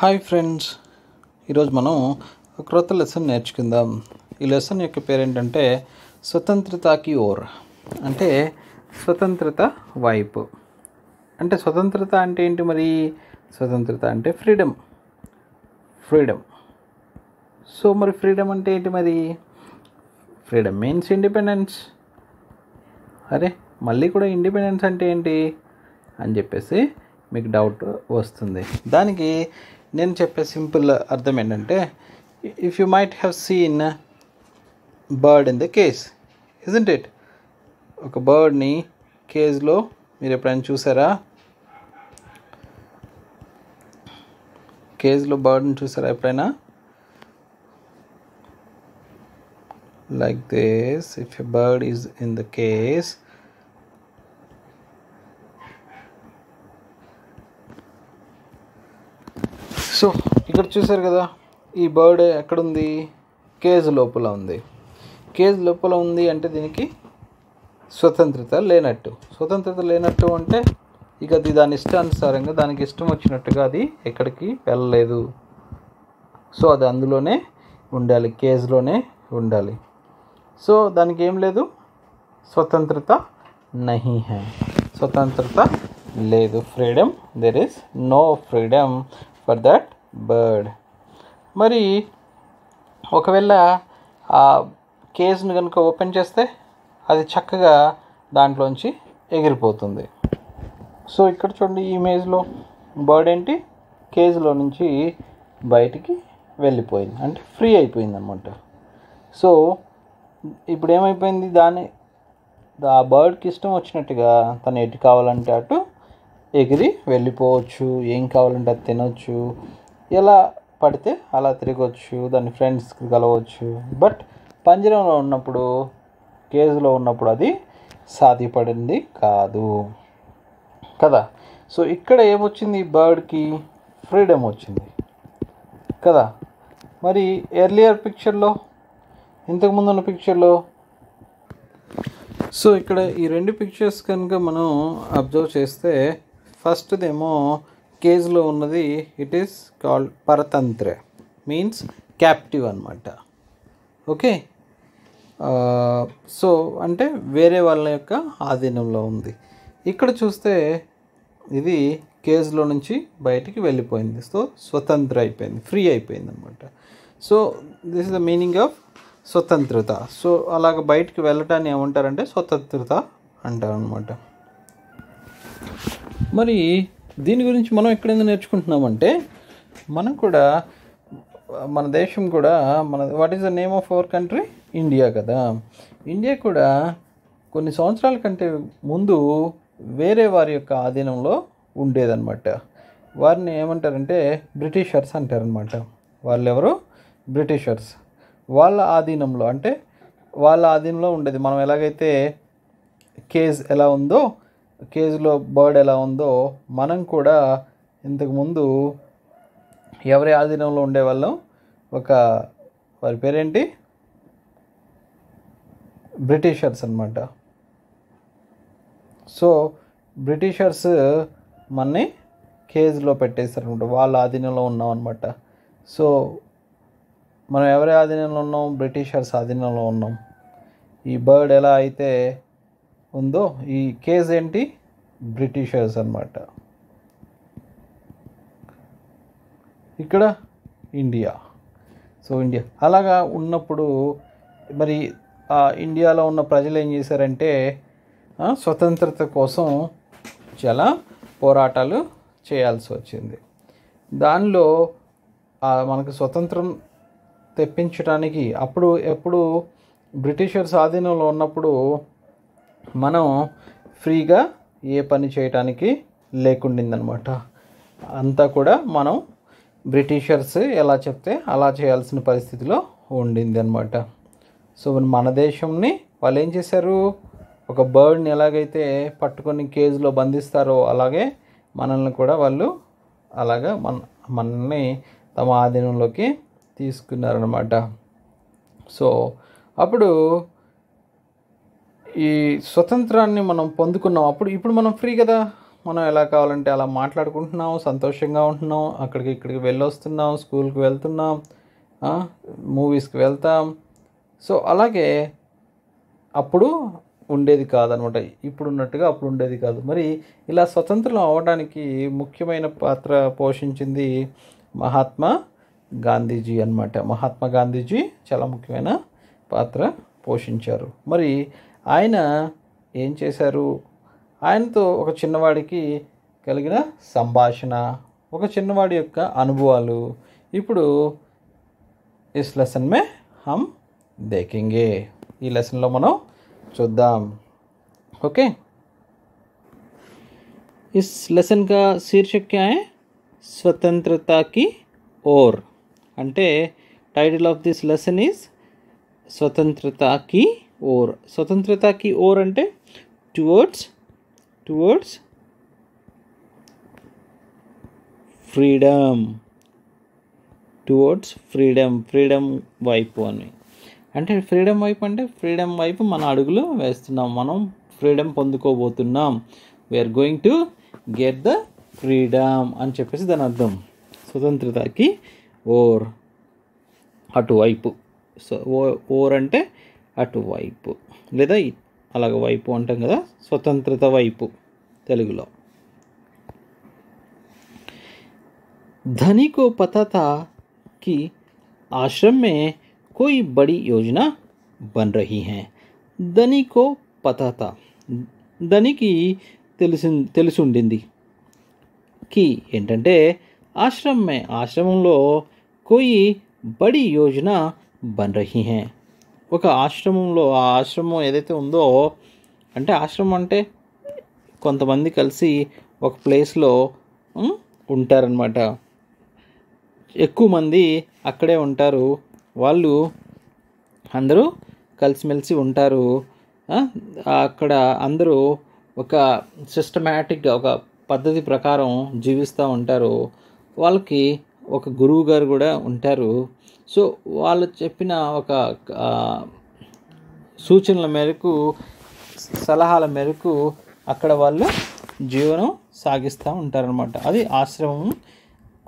Hi friends ఈరోజు మనం ఒక క్రొత్త లెసన్ నేర్చుకుందాం ఈ లెసన్ యొక్క పేరేంటంటే స్వతంత్రతకి ఓర్ అంటే స్వతంత్రత వైపు అంటే స్వతంత్రత అంటే ఏంటి మరి స్వతంత్రత అంటే ఫ్రీడమ్ ఫ్రీడమ్ సో మరి ఫ్రీడమ్ అంటే ఏంటి మరి ఫ్రీడమ్ మీన్స్ ఇండిపెండెన్స్ అరే మళ్ళీ కూడా ఇండిపెండెన్స్ అంటే ఏంటి అని చెప్పేసి మీకు డౌట్ వస్తుంది దానికి నేను చెప్పే సింపుల్ అర్థం ఏంటంటే if you might have seen bird in the cage isn't it ఒక బర్డ్ని కేజ్లో మీరు ఎప్పుడైనా చూసారా కేజ్లో బర్డ్ని చూసారా ఎప్పుడైనా like this if a bird is in the cage so ఇక్కడ చూసారు కదా ఈ బర్డ్ ఎక్కడుంది కేజ్ లోపల ఉంది కేజ్ లోపల ఉంది అంటే దీనికి స్వతంత్రత లేనట్టు స్వతంత్రత లేనట్టు అంటే ఇక అది దాని ఇష్టానుసారంగా దానికి ఇష్టం వచ్చినట్టుగా అది ఎక్కడికి వెళ్ళలేదు సో అది అందులోనే ఉండాలి కేజ్లోనే ఉండాలి సో దానికి ఏం లేదు స్వతంత్రత నహి హై స్వతంత్రత లేదు freedom there is no freedom for that bird మరి ఒకవేళ ఆ కేజ్ను కనుక ఓపెన్ చేస్తే అది చక్కగా దాంట్లోంచి ఎగిరిపోతుంది సో ఇక్కడ చూడండి ఈ ఇమేజ్లో బర్డ్ ఏంటి కేజ్లో నుంచి బయటికి వెళ్ళిపోయింది అంటే ఫ్రీ అయిపోయింది అనమాట సో ఇప్పుడు ఏమైపోయింది దాని ఆ బర్డ్కి ఇష్టం వచ్చినట్టుగా తను ఎటు కావాలంటే అటు ఎగిరి వెళ్ళిపోవచ్చు ఏం కావాలంటే అది తినొచ్చు ఎలా పడితే అలా తిరగవచ్చు దాని ఫ్రెండ్స్కి కలవచ్చు బట్ పంజరంలో ఉన్నప్పుడు కేజులో ఉన్నప్పుడు అది సాధ్యపడింది కాదు కదా సో ఇక్కడ ఏమొచ్చింది బర్డ్కి ఫ్రీడమ్ వచ్చింది కదా మరి ఎర్లియర్ పిక్చర్లో ఇంతకుముందు ఉన్న పిక్చర్లో సో ఇక్కడ ఈ రెండు పిక్చర్స్ కనుక మనం అబ్జర్వ్ చేస్తే ఫస్ట్దేమో కేజ్లో ఉన్నది ఇట్ ఈస్ కాల్డ్ పరతంత్ర మీన్స్ క్యాప్టివ్ అనమాట ఓకే సో అంటే వేరే వాళ్ళ యొక్క ఆధీనంలో ఉంది ఇక్కడ చూస్తే ఇది కేజ్లో నుంచి బయటికి వెళ్ళిపోయింది సో స్వతంత్ర అయిపోయింది ఫ్రీ అయిపోయింది అనమాట so this is the meaning of స్వతంత్రత సో అలాగ బయటికి వెళ్ళటాన్ని ఏమంటారంటే స్వతంత్రత అంటారు అనమాట మరి దీని గురించి మనం ఎక్కడ నేర్చుకుంటున్నామంటే మనం కూడా మన దేశం కూడా మన what is the name of our country India కదా ఇండియా కూడా కొన్ని సంవత్సరాల కంటే ముందు వేరే వారి యొక్క ఆధీనంలో ఉండేదన్నమాట వారిని ఏమంటారంటే బ్రిటిషర్స్ అంటారనమాట వాళ్ళు ఎవరు బ్రిటిషర్స్ వాళ్ళ ఆధీనంలో అంటే వాళ్ళ ఆధీనంలో ఉండేది మనం ఎలాగైతే కేజ్ ఎలా ఉందో కేజీలో బర్డ్ ఎలా ఉందో మనం కూడా ఇంతకుముందు ఎవరి ఆధీనంలో ఉండేవాళ్ళం ఒక వారి పేరేంటి బ్రిటిషర్స్ అనమాట సో బ్రిటిషర్స్ మనని పెట్టేస్తారు పెట్టేశారనమాట వాళ్ళ ఆధీనంలో ఉన్నాం అనమాట సో మనం ఎవరి ఆధీనంలో ఉన్నాం బ్రిటిషర్స్ ఆధీనంలో ఉన్నాం ఈ బర్డ్ ఎలా అయితే ఉందో ఈ కేజ్ ఏంటి బ్రిటిషర్స్ అనమాట ఇక్కడ ఇండియా సో ఇండియా అలాగా ఉన్నప్పుడు మరి ఇండియాలో ఉన్న ప్రజలు ఏం చేశారంటే స్వతంత్రత కోసం చాలా పోరాటాలు చేయాల్సి వచ్చింది దానిలో మనకు స్వతంత్రం తెప్పించడానికి అప్పుడు ఎప్పుడు బ్రిటిషర్స్ ఆధీనంలో ఉన్నప్పుడు మనం ఫ్రీగా ఏ పని చేయటానికి లేకుండిందనమాట అంతా కూడా మనం బ్రిటిషర్స్ ఎలా చెప్తే అలా చేయాల్సిన పరిస్థితిలో ఉండింది అనమాట సో మన దేశంని వాళ్ళు ఏం చేశారు ఒక బర్డ్ని ఎలాగైతే పట్టుకొని కేజ్లో బంధిస్తారో అలాగే మనల్ని కూడా వాళ్ళు అలాగా మన మనల్ని తమ ఆధీనంలోకి తీసుకున్నారనమాట సో అప్పుడు ఈ స్వతంత్రాన్ని మనం పొందుకున్నాం అప్పుడు ఇప్పుడు మనం ఫ్రీ కదా మనం ఎలా కావాలంటే అలా మాట్లాడుకుంటున్నాం సంతోషంగా ఉంటున్నాం అక్కడికి ఇక్కడికి వెళ్ళొస్తున్నాం స్కూల్కి వెళ్తున్నాం మూవీస్కి వెళ్తాం సో అలాగే అప్పుడు ఉండేది కాదనమాట ఇప్పుడు ఉన్నట్టుగా అప్పుడు ఉండేది కాదు మరి ఇలా స్వతంత్రం అవ్వడానికి ముఖ్యమైన పాత్ర పోషించింది మహాత్మా గాంధీజీ అనమాట మహాత్మా గాంధీజీ చాలా ముఖ్యమైన పాత్ర పోషించారు మరి ఆయన ఏం చేశారు ఆయనతో ఒక చిన్నవాడికి కలిగిన సంభాషణ ఒక చిన్నవాడి యొక్క అనుభవాలు ఇప్పుడు ఇస్ లెసన్ మే హమ్ దేకింగే ఈ లెసన్లో మనం చూద్దాం ఓకే ఇస్ లెసన్ का శీర్షిక స్వతంత్రతకి ఓర్ అంటే title of this lesson is స్వతంత్రతకి ఓర్ స్వతంత్రతకి ఓర్ అంటే towards towards freedom towards freedom freedom వైపు అని అంటే ఫ్రీడమ్ వైపు అంటే ఫ్రీడమ్ వైపు మన అడుగులు వేస్తున్నాం మనం ఫ్రీడమ్ పొందుకోబోతున్నాం we are going to get the freedom అని చెప్పేసి దాని అర్థం స్వతంత్రతకి ఓర్ అటువైపు సో ఓ ఓర్ అంటే అటువైపు లేదా అలాగ వైపు అంటాం కదా స్వతంత్రత వైపు తెలుగులో ధనికో को ఆశ్రమే కోయి బడి యోజన బన్ कोई హే ధనికో పతత ధనికి తెలిసి తెలిసి ఉండింది కి ఏంటంటే ఆశ్రమే ఆశ్రమంలో కోయి బడి యోజన బన్ రహీ హే ఒక ఆశ్రమంలో ఆ ఆశ్రమం ఏదైతే ఉందో అంటే ఆశ్రమం అంటే కొంతమంది కలిసి ఒక ప్లేస్లో ఉంటారనమాట ఎక్కువ మంది అక్కడే ఉంటారు వాళ్ళు అందరూ కలిసిమెలిసి ఉంటారు అక్కడ అందరూ ఒక సిస్టమేటిక్గా ఒక పద్ధతి ప్రకారం జీవిస్తూ ఉంటారు వాళ్ళకి ఒక గురువు గారు కూడా ఉంటారు సో వాళ్ళు చెప్పిన ఒక సూచనల మేరకు సలహాల మేరకు అక్కడ వాళ్ళు జీవనం సాగిస్తూ ఉంటారనమాట అది ఆశ్రమం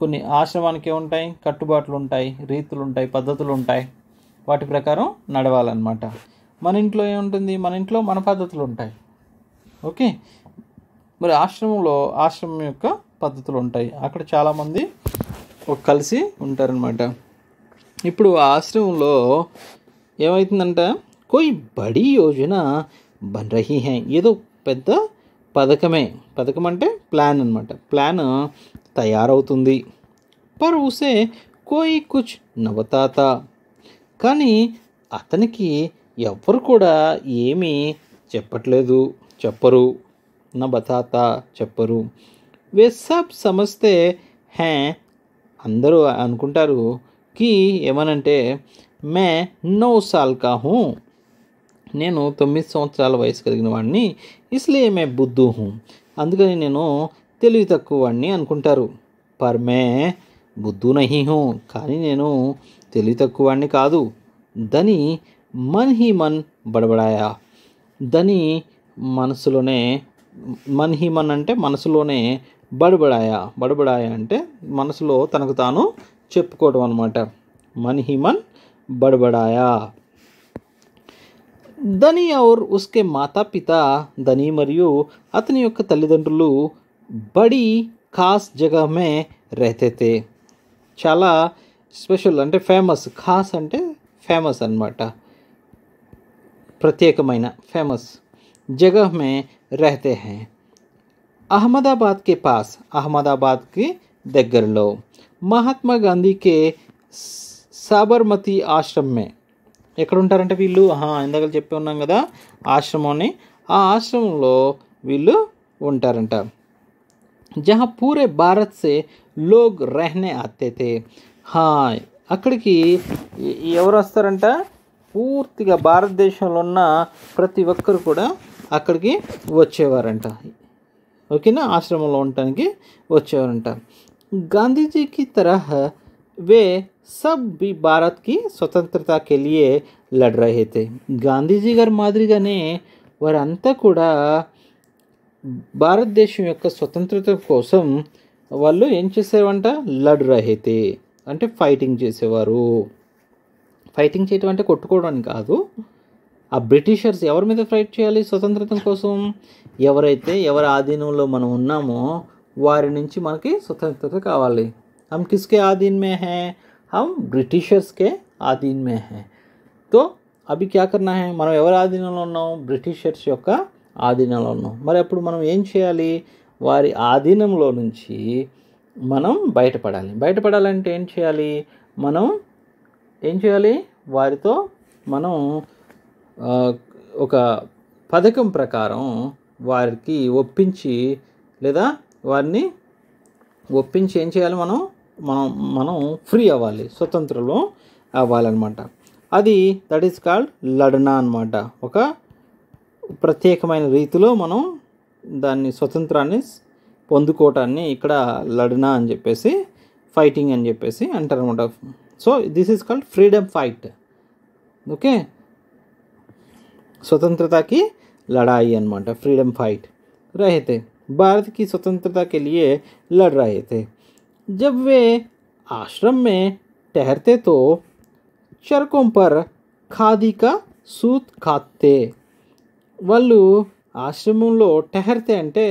కొన్ని ఆశ్రమానికి ఏముంటాయి కట్టుబాట్లు ఉంటాయి రీతులు ఉంటాయి పద్ధతులు ఉంటాయి వాటి ప్రకారం నడవాలన్నమాట మన ఇంట్లో ఏముంటుంది మన ఇంట్లో మన పద్ధతులు ఉంటాయి ఓకే మరి ఆశ్రమంలో ఆశ్రమం యొక్క పద్ధతులు ఉంటాయి అక్కడ చాలామంది ఒక కలిసి ఉంటారనమాట ఇప్పుడు ఆశ్రమంలో ఏమవుతుందంట కోయి బడి యోజన బన్ రహీ హై ఏదో పెద్ద పథకమే పథకం అంటే ప్లాన్ అనమాట ప్లాన్ తయారవుతుంది పర్ ఊసే కోయి కుచ్ నవతాత కానీ అతనికి ఎవ్వరు కూడా ఏమీ చెప్పట్లేదు చెప్పరు నవతాత చెప్పరు వే సబ్ సమస్తే హే అందరూ అనుకుంటారు కి ఏమనంటే మే నో సాల్ కాహు నేను తొమ్మిది సంవత్సరాల వయసు కలిగిన వాడిని ఇస్లే మే బుద్ధు హూ అందుకని నేను తెలివి తక్కువ వాడిని అనుకుంటారు పర్ మే బుద్ధు నహి హూ కానీ నేను తెలివి తక్కువ వాడిని కాదు దని మన్ హీ మన్ బడబడాయా దని మనసులోనే మన్ హీ మన్ అంటే మనసులోనే బడబడాయా బడబడాయా అంటే మనసులో తనకు తాను చెప్పుకోవడం అనమాట మన్హిమన్ బడబడాయా ధని ఔర్ ఉస్కే మాతా పిత ధని మరియు అతని యొక్క తల్లిదండ్రులు బడి ఖాస్ జగమే రహతేతే చాలా స్పెషల్ అంటే ఫేమస్ ఖాస్ అంటే ఫేమస్ అనమాట ప్రత్యేకమైన ఫేమస్ జగమే రహతే హే అహ్మదాబాద్కి పాస్ అహ్మదాబాద్కి దగ్గరలో మహాత్మా గాంధీకే సాబర్మతి ఆశ్రమే మే ఎక్కడ ఉంటారంటే వీళ్ళు ఇందాక చెప్పి ఉన్నాం కదా ఆశ్రమం అని ఆ ఆశ్రమంలో వీళ్ళు ఉంటారంట జహా పూరే భారత్ సే లోగ్ రెహ్నే ఆతేతే హాయ్ అక్కడికి ఎవరు వస్తారంట పూర్తిగా భారతదేశంలో ఉన్న ప్రతి ఒక్కరు కూడా అక్కడికి వచ్చేవారంట ఓకేనా ఆశ్రమంలో ఉండటానికి వచ్చేవారంట గాంధీజీకి తరహా వే సబ్ బి భారత్కి స్వతంత్రత కెలియే లడ్ రహైతే గాంధీజీ గారి మాదిరిగానే వారంతా కూడా భారతదేశం యొక్క స్వతంత్రత కోసం వాళ్ళు ఏం చేసేవంట లడ్ రహైతే అంటే ఫైటింగ్ చేసేవారు ఫైటింగ్ చేయటం అంటే కొట్టుకోవడానికి కాదు ఆ బ్రిటిషర్స్ ఎవరి మీద ఫైట్ చేయాలి స్వతంత్రత కోసం ఎవరైతే ఎవరి ఆధీనంలో మనం ఉన్నామో వారి నుంచి మనకి స్వతంత్రత కావాలి హమ్ కిస్కే अधीन में హమ్ हम ब्रिटिशर्स के अधीन అవి క్యా కర్నా హే మనం ఎవరి ఆధీనంలో ఉన్నాం బ్రిటిషర్స్ యొక్క ఆధీనంలో ఉన్నాం మరి అప్పుడు మనం ఏం చేయాలి వారి ఆధీనంలో నుంచి మనం బయటపడాలి బయటపడాలంటే ఏం చేయాలి మనం ఏం చేయాలి వారితో మనం ఒక పథకం ప్రకారం వారికి ఒప్పించి లేదా వారిని ఒప్పించి ఏం చేయాలి మనం మనం మనం ఫ్రీ అవ్వాలి స్వతంత్రులు అవ్వాలన్నమాట అది దట్ ఈస్ కాల్డ్ లడనా అనమాట ఒక ప్రత్యేకమైన రీతిలో మనం దాన్ని స్వతంత్రాన్ని పొందుకోవటాన్ని ఇక్కడ లడనా అని చెప్పేసి ఫైటింగ్ అని చెప్పేసి అంటారు అనమాట so this is called freedom fight okay స్వతంత్రతకి లడాయి అనమాట ఫ్రీడమ్ ఫైట్ रहे భారత్కి भारत की स्वतंत्रता के लिए लड़ रहे थे जब वे आश्रम में ఖాదీ కా సూత్ ఖాతే వాళ్ళు ఆశ్రమంలో టెహర్తే అంటే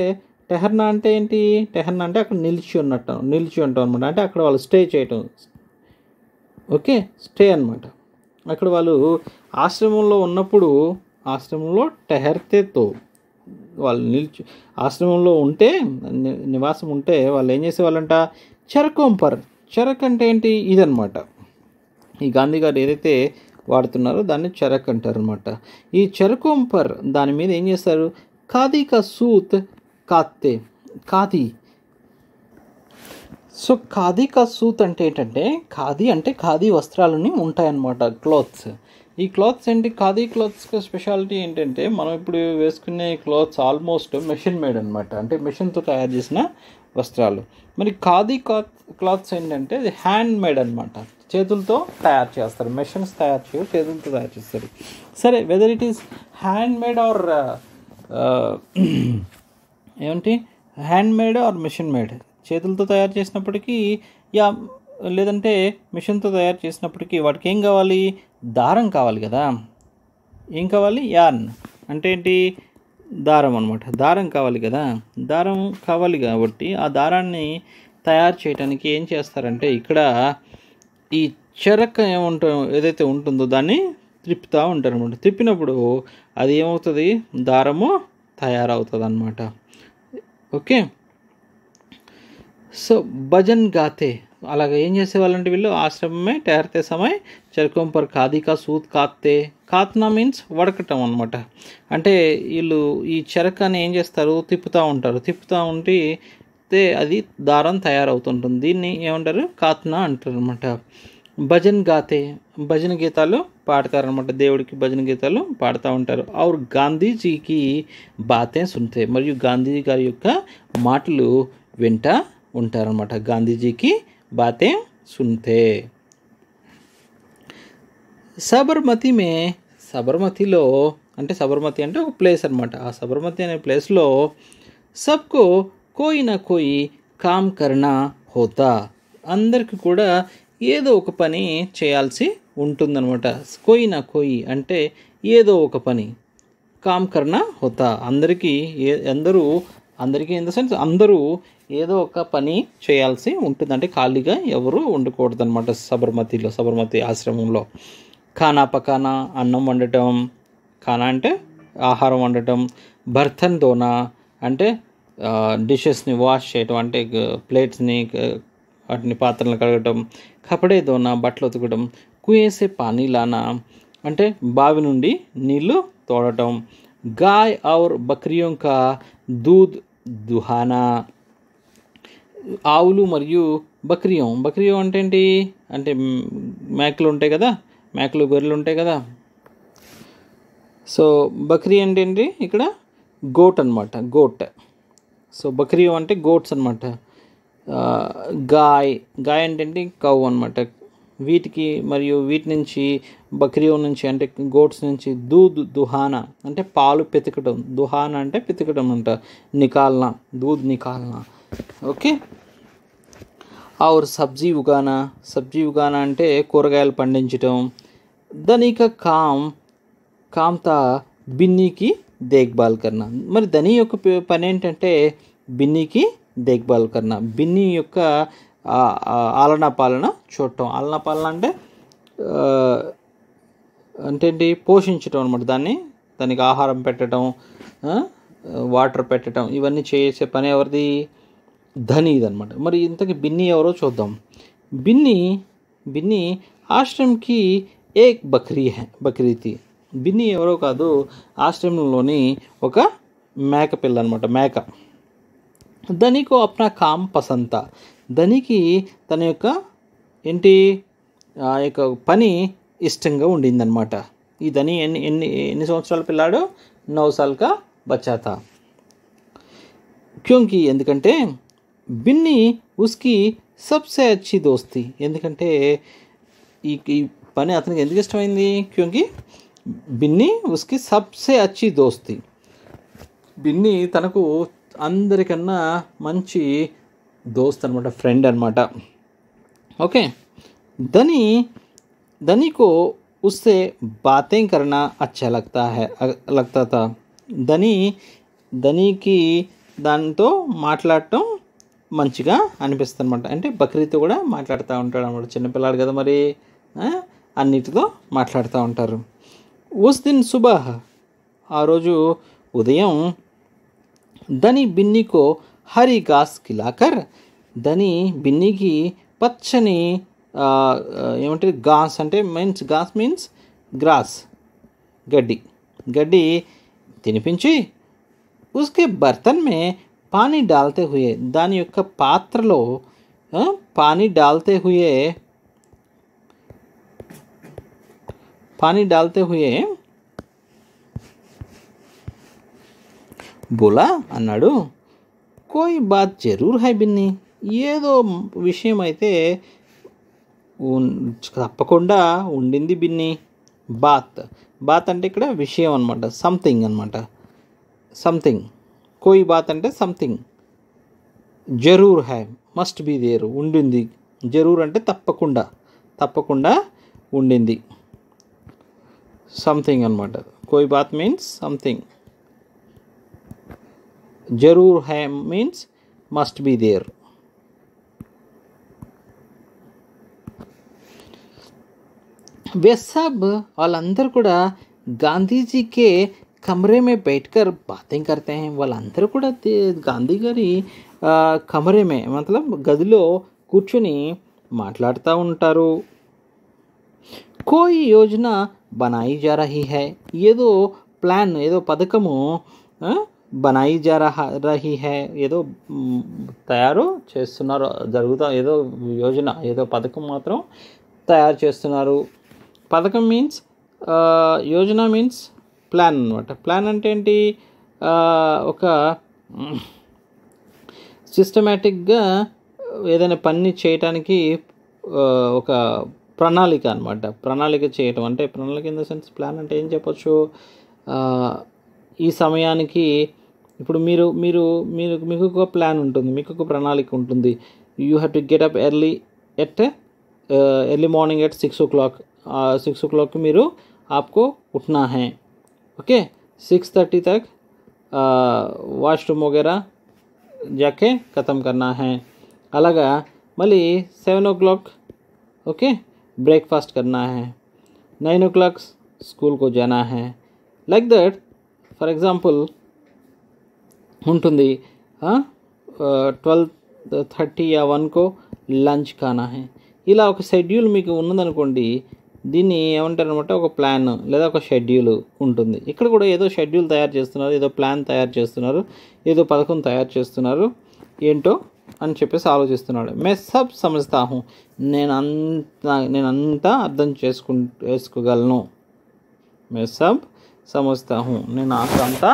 టెహర్నా అంటే ఏంటి టెహర్నా అంటే అక్కడ నిలిచి ఉన్నట్టు నిలిచి ఉంటాం అనమాట అంటే అక్కడ వాళ్ళు స్టే చేయటం ఓకే స్టే అనమాట అక్కడ వాళ్ళు ఆశ్రమంలో ఉన్నప్పుడు ఆశ్రమంలో టెహర్తేతో వాళ్ళు నిల్చు ఆశ్రమంలో ఉంటే నివాసం ఉంటే వాళ్ళు ఏం చేసేవాళ్ళంట చెరకొంపర్ చెరక్ అంటే ఏంటి ఇదనమాట ఈ గాంధీ గారు ఏదైతే వాడుతున్నారో దాన్ని చెరక్ అంటారు అనమాట ఈ చెరకొంపర్ దాని మీద ఏం చేస్తారు ఖాదీ కా సూత్ కాత్తే ఖాదీ సో ఖాదీ కా సూత్ అంటే ఏంటంటే ఖాదీ అంటే ఖాదీ వస్త్రాలని ఉంటాయన్నమాట క్లాత్స్ ఈ క్లాత్స్ ఏంటి ఖాదీ క్లాత్స్కి స్పెషాలిటీ ఏంటంటే మనం ఇప్పుడు వేసుకునే క్లాత్స్ ఆల్మోస్ట్ మెషిన్ మేడ్ అనమాట అంటే మెషిన్తో తయారు చేసిన వస్త్రాలు మరి ఖాదీ క్లాత్ క్లాత్స్ ఏంటంటే అది హ్యాండ్ మేడ్ అనమాట చేతులతో తయారు చేస్తారు మెషిన్స్ తయారు చేయవు చేతులతో తయారు చేస్తారు సరే whether it is handmade or ఏమిటి handmade or machine made చేతులతో తయారు చేసినప్పటికీ యా లేదంటే మిషన్తో తయారు చేసినప్పటికీ వాటికి ఏం కావాలి దారం కావాలి కదా ఏం కావాలి యార్న్ అంటే ఏంటి దారం అనమాట దారం కావాలి కదా దారం కావాలి కాబట్టి ఆ దారాన్ని తయారు చేయడానికి ఏం చేస్తారంటే ఇక్కడ ఈ చెరక ఏముంట ఏదైతే ఉంటుందో దాన్ని త్రిప్పుతూ ఉంటారనమాట తిప్పినప్పుడు అది ఏమవుతుంది దారము తయారవుతుంది అనమాట ఓకే సో భజన్ గాతే అలాగ ఏం చేసేవాళ్ళంటే వీళ్ళు ఆశ్రమమే తయారతే సమయ చర్కం పర్ సూత్ కాత్తే కాత్నా మీన్స్ వడకటం అనమాట అంటే వీళ్ళు ఈ చరకాన్ని ఏం చేస్తారు తిప్పుతూ ఉంటారు తిప్పుతూ ఉంటే అది దారం తయారవుతుంటుంది దీన్ని ఏమంటారు కాత్నా అంటారు అనమాట భజన్ గాతే భజన గీతాలు పాడతారనమాట దేవుడికి భజన గీతాలు పాడుతూ ఉంటారు ఆవిడ గాంధీజీకి బాతే సుంతే మరియు గాంధీజీ గారి యొక్క మాటలు వింటా ఉంటారనమాట గాంధీజీకి बातें सुनते సబర్మతి మే సబర్మతిలో అంటే సబర్మతి అంటే ఒక ప్లేస్ అనమాట ఆ సబర్మతి అనే ప్లేస్లో సబ్కు కోయి నా కోయి కామ్ కర్ణా హోతా అందరికీ కూడా ఏదో ఒక పని చేయాల్సి ఉంటుందన్నమాట కోయి నా కోయి అంటే ఏదో ఒక పని కామ్ కర్ణా హోతా అందరికీ ఏ అందరూ అందరికీ ఇన్ ద సెన్స్ అందరూ ఏదో ఒక పని చేయాల్సి ఉంటుందంటే ఖాళీగా ఎవరు ఉండకూడదు అనమాట సబర్మతిలో సబర్మతి ఆశ్రమంలో ఖానా పకానా అన్నం వండటం ఖానా అంటే ఆహారం వండటం బర్తన్ దోనా అంటే డిషెస్ని వాష్ చేయటం అంటే ప్లేట్స్ని వాటిని పాత్రలను కడగటం కపడే దోన బట్టలు ఉతకడం కుయేసే పానీ లానా అంటే బావి నుండి నీళ్లు తోడటం గాయ్ ఔర్ బక్రియోం కా దూద్ దుహానా ఆవులు మరియు బక్రియం బక్రియం అంటే ఏంటి అంటే మేకలు ఉంటాయి కదా మేకలు గొర్రెలు ఉంటాయి కదా సో బక్రీ అంటే ఏంటి ఇక్కడ గోట్ అనమాట గోట్ సో బక్రియో అంటే గోట్స్ అనమాట గాయ్ గాయ్ అంటే ఏంటి కౌ అనమాట వీటికి మరియు వీటి నుంచి బక్రియో నుంచి అంటే గోట్స్ నుంచి దూద్ దుహానా అంటే పాలు పితకడం దుహానా అంటే పితకడం అంట నికాల్నా దూద్ నికాల్నా ఓకే और సబ్జీ ఉగానా సబ్జీ ఉగానా అంటే కూరగాయలు దాని ధనిక కామ్ కామ్తా బిన్నీకి దేఖ్భాల్ కర్ణ మరి ధని యొక్క పని ఏంటంటే బిన్నీకి దేఖ్భాల్ కర్ణ బిన్నీ యొక్క ఆలన పాలన చూడటం ఆలన పాలన అంటే అంటే పోషించటం అనమాట దాన్ని దానికి ఆహారం పెట్టడం వాటర్ పెట్టడం ఇవన్నీ చేసే పని ఎవరిది ధని ఇదనమాట మరి ఇంతకీ బిన్ని ఎవరో చూద్దాం బిన్ని బిన్ని ఆశ్రమ్కి ఏక్ బక్రీ బక్రీతి బిన్ని ఎవరో కాదు ఆశ్రమంలోని ఒక మేక పిల్ల అనమాట మేక ధనికు అప్నా కామ్ పసంత ధనికి తన యొక్క ఏంటి ఆ యొక్క పని ఇష్టంగా ఉండిందనమాట ఈ ధని ఎన్ని ఎన్ని ఎన్ని సంవత్సరాల పిల్లాడు నవ్ సాల్కా బచ్చాత క్యూంకి ఎందుకంటే బిన్నీ ఉస్కి సబ్సే అచ్చి దోస్తి ఎందుకంటే ఈ ఈ పని అతనికి ఎందుకు ఇష్టమైంది క్యూకి బిన్నీ ఉస్కి సబ్సే అచ్చి దోస్తి బిన్నీ తనకు అందరికన్నా మంచి దోస్త్ అనమాట ఫ్రెండ్ అనమాట ఓకే धनी धनी को उससे बातें करना अच्छा लगता है लगता था धनी धनी की దానితో మాట్లాడటం మంచిగా అనిపిస్తుంది అనమాట అంటే బక్రీద్తో కూడా మాట్లాడుతూ ఉంటాడు అనమాట చిన్నపిల్లాడు కదా మరి అన్నిటితో మాట్లాడుతూ ఉంటారు దిన్ సుబాహ్ ఆ రోజు ఉదయం దని బిన్నికో హరి గాస్ కిలాకర్ దని బిన్నికి పచ్చని ఏమంటే ఘాస్ అంటే మీన్స్ గాస్ మీన్స్ గ్రాస్ గడ్డి గడ్డి తినిపించి ఉస్కే బర్తన్ మే పానీ డాల్తే హుయే దాని యొక్క పాత్రలో పానీ డాల్తే హుయే పానీ డాల్తే హుయే బోలా అన్నాడు కోయ్ బాత్ జరూర్ హై బిన్ని ఏదో విషయం అయితే తప్పకుండా ఉండింది బిన్ని బాత్ బాత్ అంటే ఇక్కడ విషయం అనమాట సంథింగ్ అనమాట సంథింగ్ కోయి బాత్ అంటే సంథింగ్ జరూర్ హై మస్ట్ బీ దేర్ ఉండింది జరూర్ అంటే తప్పకుండా తప్పకుండా ఉండింది సంథింగ్ అనమాట కోయ్ బాత్ మీన్స్ సంథింగ్ జరూర్ హై మీన్స్ మస్ట్ బీ దేర్ వెస్సాబ్ వాళ్ళందరూ కూడా గాంధీజీకే कमरे में बैठकर बातें करते हैं వాళ్ళందరూ కూడా గాంధీ గారి కమరే మే మతలబ్ గదిలో కూర్చుని మాట్లాడుతూ ఉంటారు కోయి యోజన బనాయి జా రహీ హై ఏదో ప్లాన్ ఏదో పథకము బనాయి జా రహీ హై ఏదో తయారు చేస్తున్నారు జరుగుతా ఏదో యోజన ఏదో పథకం మాత్రం తయారు చేస్తున్నారు పథకం మీన్స్ యోజన మీన్స్ ప్లాన్ అనమాట ప్లాన్ అంటే ఏంటి ఒక సిస్టమేటిక్గా ఏదైనా పని చేయటానికి ఒక ప్రణాళిక అనమాట ప్రణాళిక చేయటం అంటే ప్రణాళిక ఇన్ ద సెన్స్ ప్లాన్ అంటే ఏం చెప్పచ్చు ఈ సమయానికి ఇప్పుడు మీరు మీరు మీరు మీకు ఒక ప్లాన్ ఉంటుంది మీకు ఒక ప్రణాళిక ఉంటుంది you have to get up early at early morning at six o'clock six ఓ క్లాక్కి మీరు ఆప్కో ఉట్నా హే ओके सिक्स थर्टी तक वाशरूम वगैरह जाके ख़त्म करना है अलग मलि seven o'clock okay breakfast करना है नाइन ओ क्लाक स्कूल को जाना है लाइक दैट फॉर एग्जांपल उंटी ट्वेल थर्टी या वन को लंच खाना है इलाड्यूल उदी దీన్ని ఏమంటారు అనమాట ఒక ప్లాన్ లేదా ఒక షెడ్యూల్ ఉంటుంది ఇక్కడ కూడా ఏదో షెడ్యూల్ తయారు చేస్తున్నారు ఏదో ప్లాన్ తయారు చేస్తున్నారు ఏదో పథకం తయారు చేస్తున్నారు ఏంటో అని చెప్పేసి ఆలోచిస్తున్నాడు మే సబ్ సమస్తాహు నేను అంత నేను అంతా అర్థం చేసుకు చేసుకోగలను మే సబ్ సమస్తాహు నేను నాకు అంతా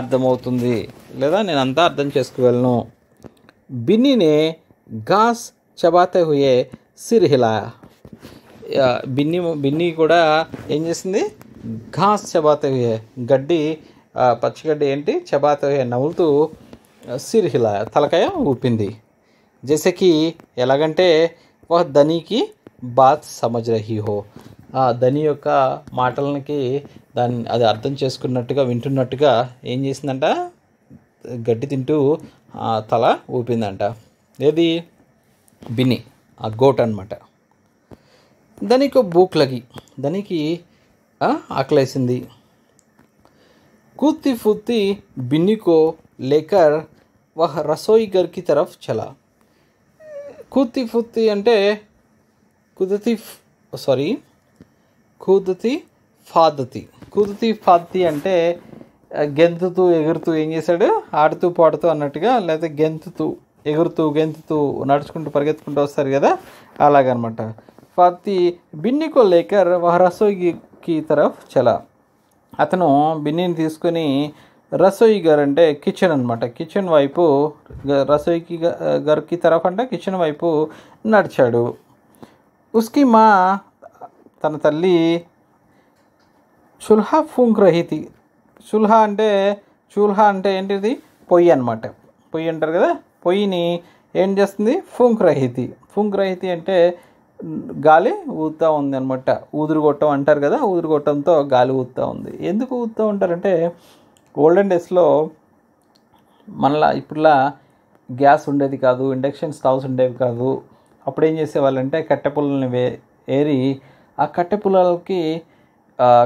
అర్థమవుతుంది లేదా నేను అంతా అర్థం చేసుకోగలను బిన్నినే గాస్ చబాతే హుయే సిర్ బిన్ని బిన్ని కూడా ఏం చేసింది ఘాస్ చబాతవే గడ్డి పచ్చిగడ్డి ఏంటి చబాతవే నవ్వులుతూ సిరిహిల తలకాయ ఊపింది జసకి ఎలాగంటే ఒక ధనికి బాత్ సమజ్ రహీ హో ఆ ధని యొక్క మాటలకి దాన్ని అది అర్థం చేసుకున్నట్టుగా వింటున్నట్టుగా ఏం చేసిందంట గడ్డి తింటూ తల ఊపిందంట ఏది బిని ఆ గోట్ అనమాట దానికి భూక్లగి దానికి ఆకలేసింది कूदती फूदती బిన్నికో లేకర్ लेकर రసోయి रसोई घर की तरफ चला అంటే కుదతి సారీ కూదతి ఫాదతి కుదతి ఫాదతి అంటే గెంతుతూ ఎగురుతూ ఏం చేశాడు ఆడుతూ పాడుతూ అన్నట్టుగా లేకపోతే గెంతుతూ ఎగురుతూ గెంతుతూ నడుచుకుంటూ పరిగెత్తుకుంటూ వస్తారు కదా అలాగనమాట फती बिन्नी లేకర్ ఒక రసోయికి తరఫ్ की అతను బిన్నిని తీసుకుని రసోయి గారు అంటే కిచెన్ అనమాట కిచెన్ వైపు రసోయికి గారికి తరఫ్ అంటే కిచెన్ వైపు నడిచాడు ఉస్కి మా తన తల్లి చుల్హా ఫుంక్ రహితి చుల్హా అంటే చుల్హా అంటే ఏంటిది పొయ్యి అనమాట పొయ్యి అంటారు కదా పొయ్యిని ఏం చేస్తుంది ఫుంక్ రహితి ఫుంక్ రహితి అంటే గాలి ఊతూ ఉంది అనమాట ఊదురుగొట్టం అంటారు కదా ఊదురుగొట్టంతో గాలి ఊతూ ఉంది ఎందుకు ఊతూ ఉంటారంటే ఓల్డెన్ డేస్లో మనలా ఇప్పుడులా గ్యాస్ ఉండేది కాదు ఇండక్షన్ స్టవ్స్ ఉండేవి కాదు అప్పుడు ఏం చేసేవాళ్ళంటే కట్టె పుల్లల్ని వే ఏరి ఆ కట్టె పుల్లలకి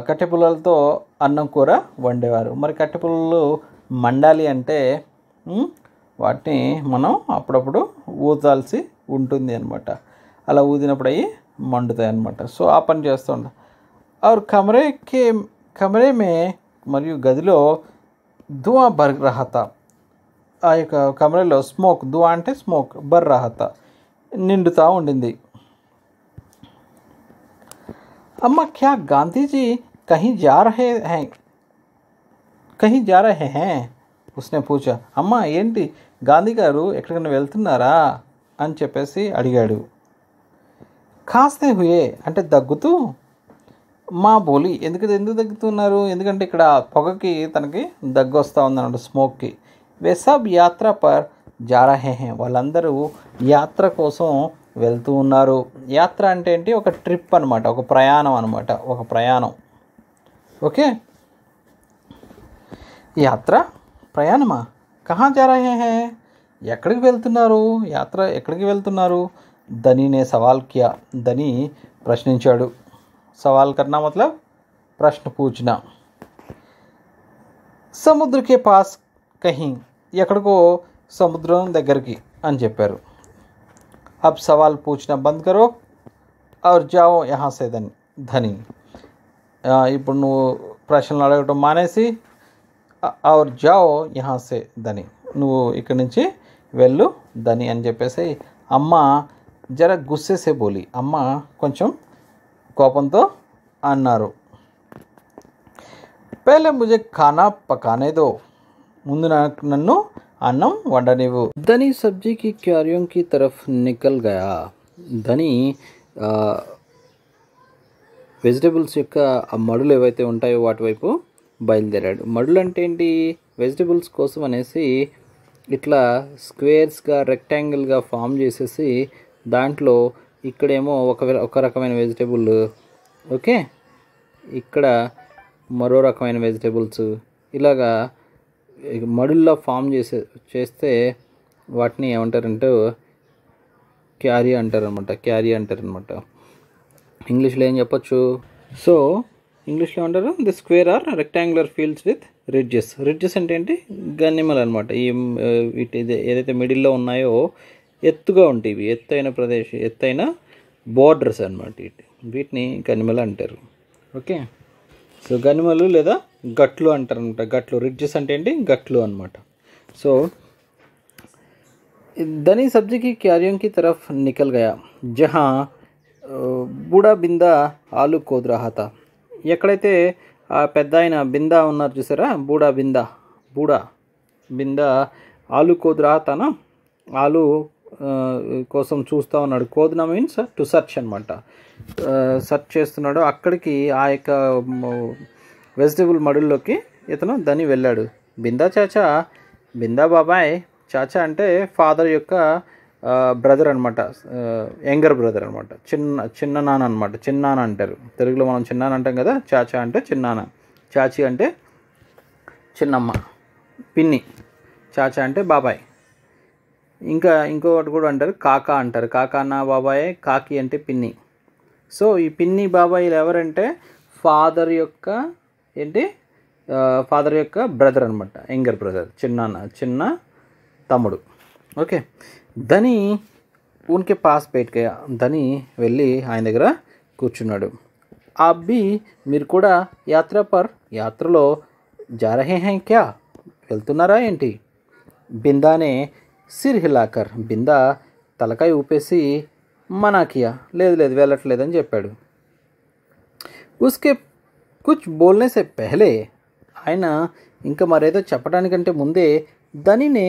కట్టె పుల్లలతో అన్నం కూర వండేవారు మరి కట్టె పుల్లలు మండాలి అంటే వాటిని మనం అప్పుడప్పుడు ఊతాల్సి ఉంటుంది అనమాట అలా ఊదినప్పుడు అవి మండుతాయి అనమాట సో ఆ పని చేస్తుండ ఆరు కమరేకే కమరేమే మరియు గదిలో ధువా బర్ రహత ఆ యొక్క కమరేలో స్మోక్ ధువా అంటే స్మోక్ బర్ రహత నిండుతూ ఉండింది అమ్మ క్యా గాంధీజీ కహీ జారహే रहे కహీ జారహే హే ఉస్నే పూచా అమ్మ ఏంటి గాంధీ గారు ఎక్కడికైనా వెళ్తున్నారా అని చెప్పేసి అడిగాడు కాస్తే హుయే అంటే దగ్గుతూ మా బోలి ఎందుకు ఎందుకు దగ్గుతున్నారు ఎందుకంటే ఇక్కడ పొగకి తనకి దగ్గు వస్తూ ఉందన్నమాట స్మోక్కి వెసాబ్ యాత్ర పర్ జారాహేహే వాళ్ళందరూ యాత్ర కోసం వెళ్తూ ఉన్నారు యాత్ర అంటే ఏంటి ఒక ట్రిప్ అనమాట ఒక ప్రయాణం అనమాట ఒక ప్రయాణం ఓకే యాత్ర ప్రయాణమా కహా జారహే ఎక్కడికి వెళ్తున్నారు యాత్ర ఎక్కడికి వెళ్తున్నారు दनी ने सवाल किया दनी प्रश्निंचाడు सवाल करना मतलब प्रश्न पूछना సముద్ర కే పాస్ కహీ ఎక్కడికో సముద్రం దగ్గరికి అని చెప్పారు అబ్ సవాల్ పూచనా బంద్ కరో और जाओ यहाँ से ధని ధని ఇప్పుడు నువ్వు ప్రశ్నలు అడగటం మానేసి ఆర్ జావో యహాసే ధని నువ్వు ఇక్కడి నుంచి వెళ్ళు ధని అని చెప్పేసి అమ్మ జర గుస్సేసే బోలి అమ్మ కొంచెం కోపంతో అన్నారు పేలే ముజే ఖానా పకానేదో ముందు నాకు నన్ను అన్నం వండనివ్వు ధని సబ్జీకి క్యారియోంకి తరఫ్ నికల్ గయా ధని వెజిటబుల్స్ యొక్క ఆ మడులు ఏవైతే ఉంటాయో వాటి వైపు బయలుదేరాడు మడులు అంటే ఏంటి వెజిటబుల్స్ కోసం అనేసి ఇట్లా స్క్వేర్స్గా రెక్టాంగిల్గా ఫామ్ చేసేసి దాంట్లో ఇక్కడేమో ఒక ఒక రకమైన వెజిటేబుల్ ఓకే ఇక్కడ మరో రకమైన వెజిటేబుల్స్ ఇలాగా మడుల్లో ఫామ్ చేసే చేస్తే వాటిని ఏమంటారంటే క్యారీ అంటారనమాట క్యారీ అంటారనమాట ఇంగ్లీష్లో ఏం చెప్పచ్చు సో ఇంగ్లీష్లో అంటారు the square or rectangular fields with ridges ridges అంటే ఏంటి గన్నిమలు అనమాట ఈ ఏదైతే మిడిల్లో ఉన్నాయో ఎత్తుగా ఉంటాయి ఇవి ఎత్తైన ప్రదేశ ఎత్తైన బార్డర్స్ అనమాట ఇటు వీటిని గనిమలు అంటారు ఓకే సో గనిమలు లేదా గట్లు అంటారు అనమాట గట్లు రిడ్జెస్ అంటే ఏంటి గట్లు అనమాట సో ధని సబ్జీకి క్యారియంకి తరఫ్ నికల్ तरफ జహా బూడా బిందా ఆలు కోద్రాహత ఎక్కడైతే ఆ పెద్ద ఆయన బిందా ఉన్నారు చూసారా బూడా బిందా బూడా బిందా ఆలు కోద్రహతనా ఆలు కోసం చూస్తూ ఉన్నాడు కోదన మీన్స్ టు సర్చ్ అనమాట సర్చ్ చేస్తున్నాడు అక్కడికి ఆ యొక్క వెజిటబుల్ మడుల్లోకి ఇతను దని వెళ్ళాడు బిందా చాచా బిందా బాబాయ్ చాచా అంటే ఫాదర్ యొక్క బ్రదర్ అనమాట యంగర్ బ్రదర్ అనమాట చిన్న చిన్న నాన్న అనమాట చిన్నాన్న అంటారు తెలుగులో మనం చిన్నాన్న అంటాం కదా చాచా అంటే చిన్నాన్న చాచి అంటే చిన్నమ్మ పిన్ని చాచా అంటే బాబాయ్ ఇంకా ఇంకొకటి కూడా అంటారు కాకా అంటారు కాకా అన్న బాబాయే కాకి అంటే పిన్ని సో ఈ పిన్ని బాబాయిలు ఎవరంటే ఫాదర్ యొక్క ఏంటి ఫాదర్ యొక్క బ్రదర్ అనమాట యంగర్ బ్రదర్ చిన్న చిన్న తమ్ముడు ఓకే ధని ఊనికే పాస్ బయటకి ధని వెళ్ళి ఆయన దగ్గర కూర్చున్నాడు ఆ అబ్బి మీరు కూడా యాత్ర పర్ యాత్రలో జారహే హై క్యా వెళ్తున్నారా ఏంటి బిందానే సిర్ హిలాకర్ బిందా తలకాయ ఊపేసి మనాకియా లేదు లేదు వెళ్ళట్లేదని చెప్పాడు ఉస్కే కుచ్ బోల్నేసే పెహలే ఆయన ఇంకా మరేదో చెప్పడానికంటే ముందే ధనినే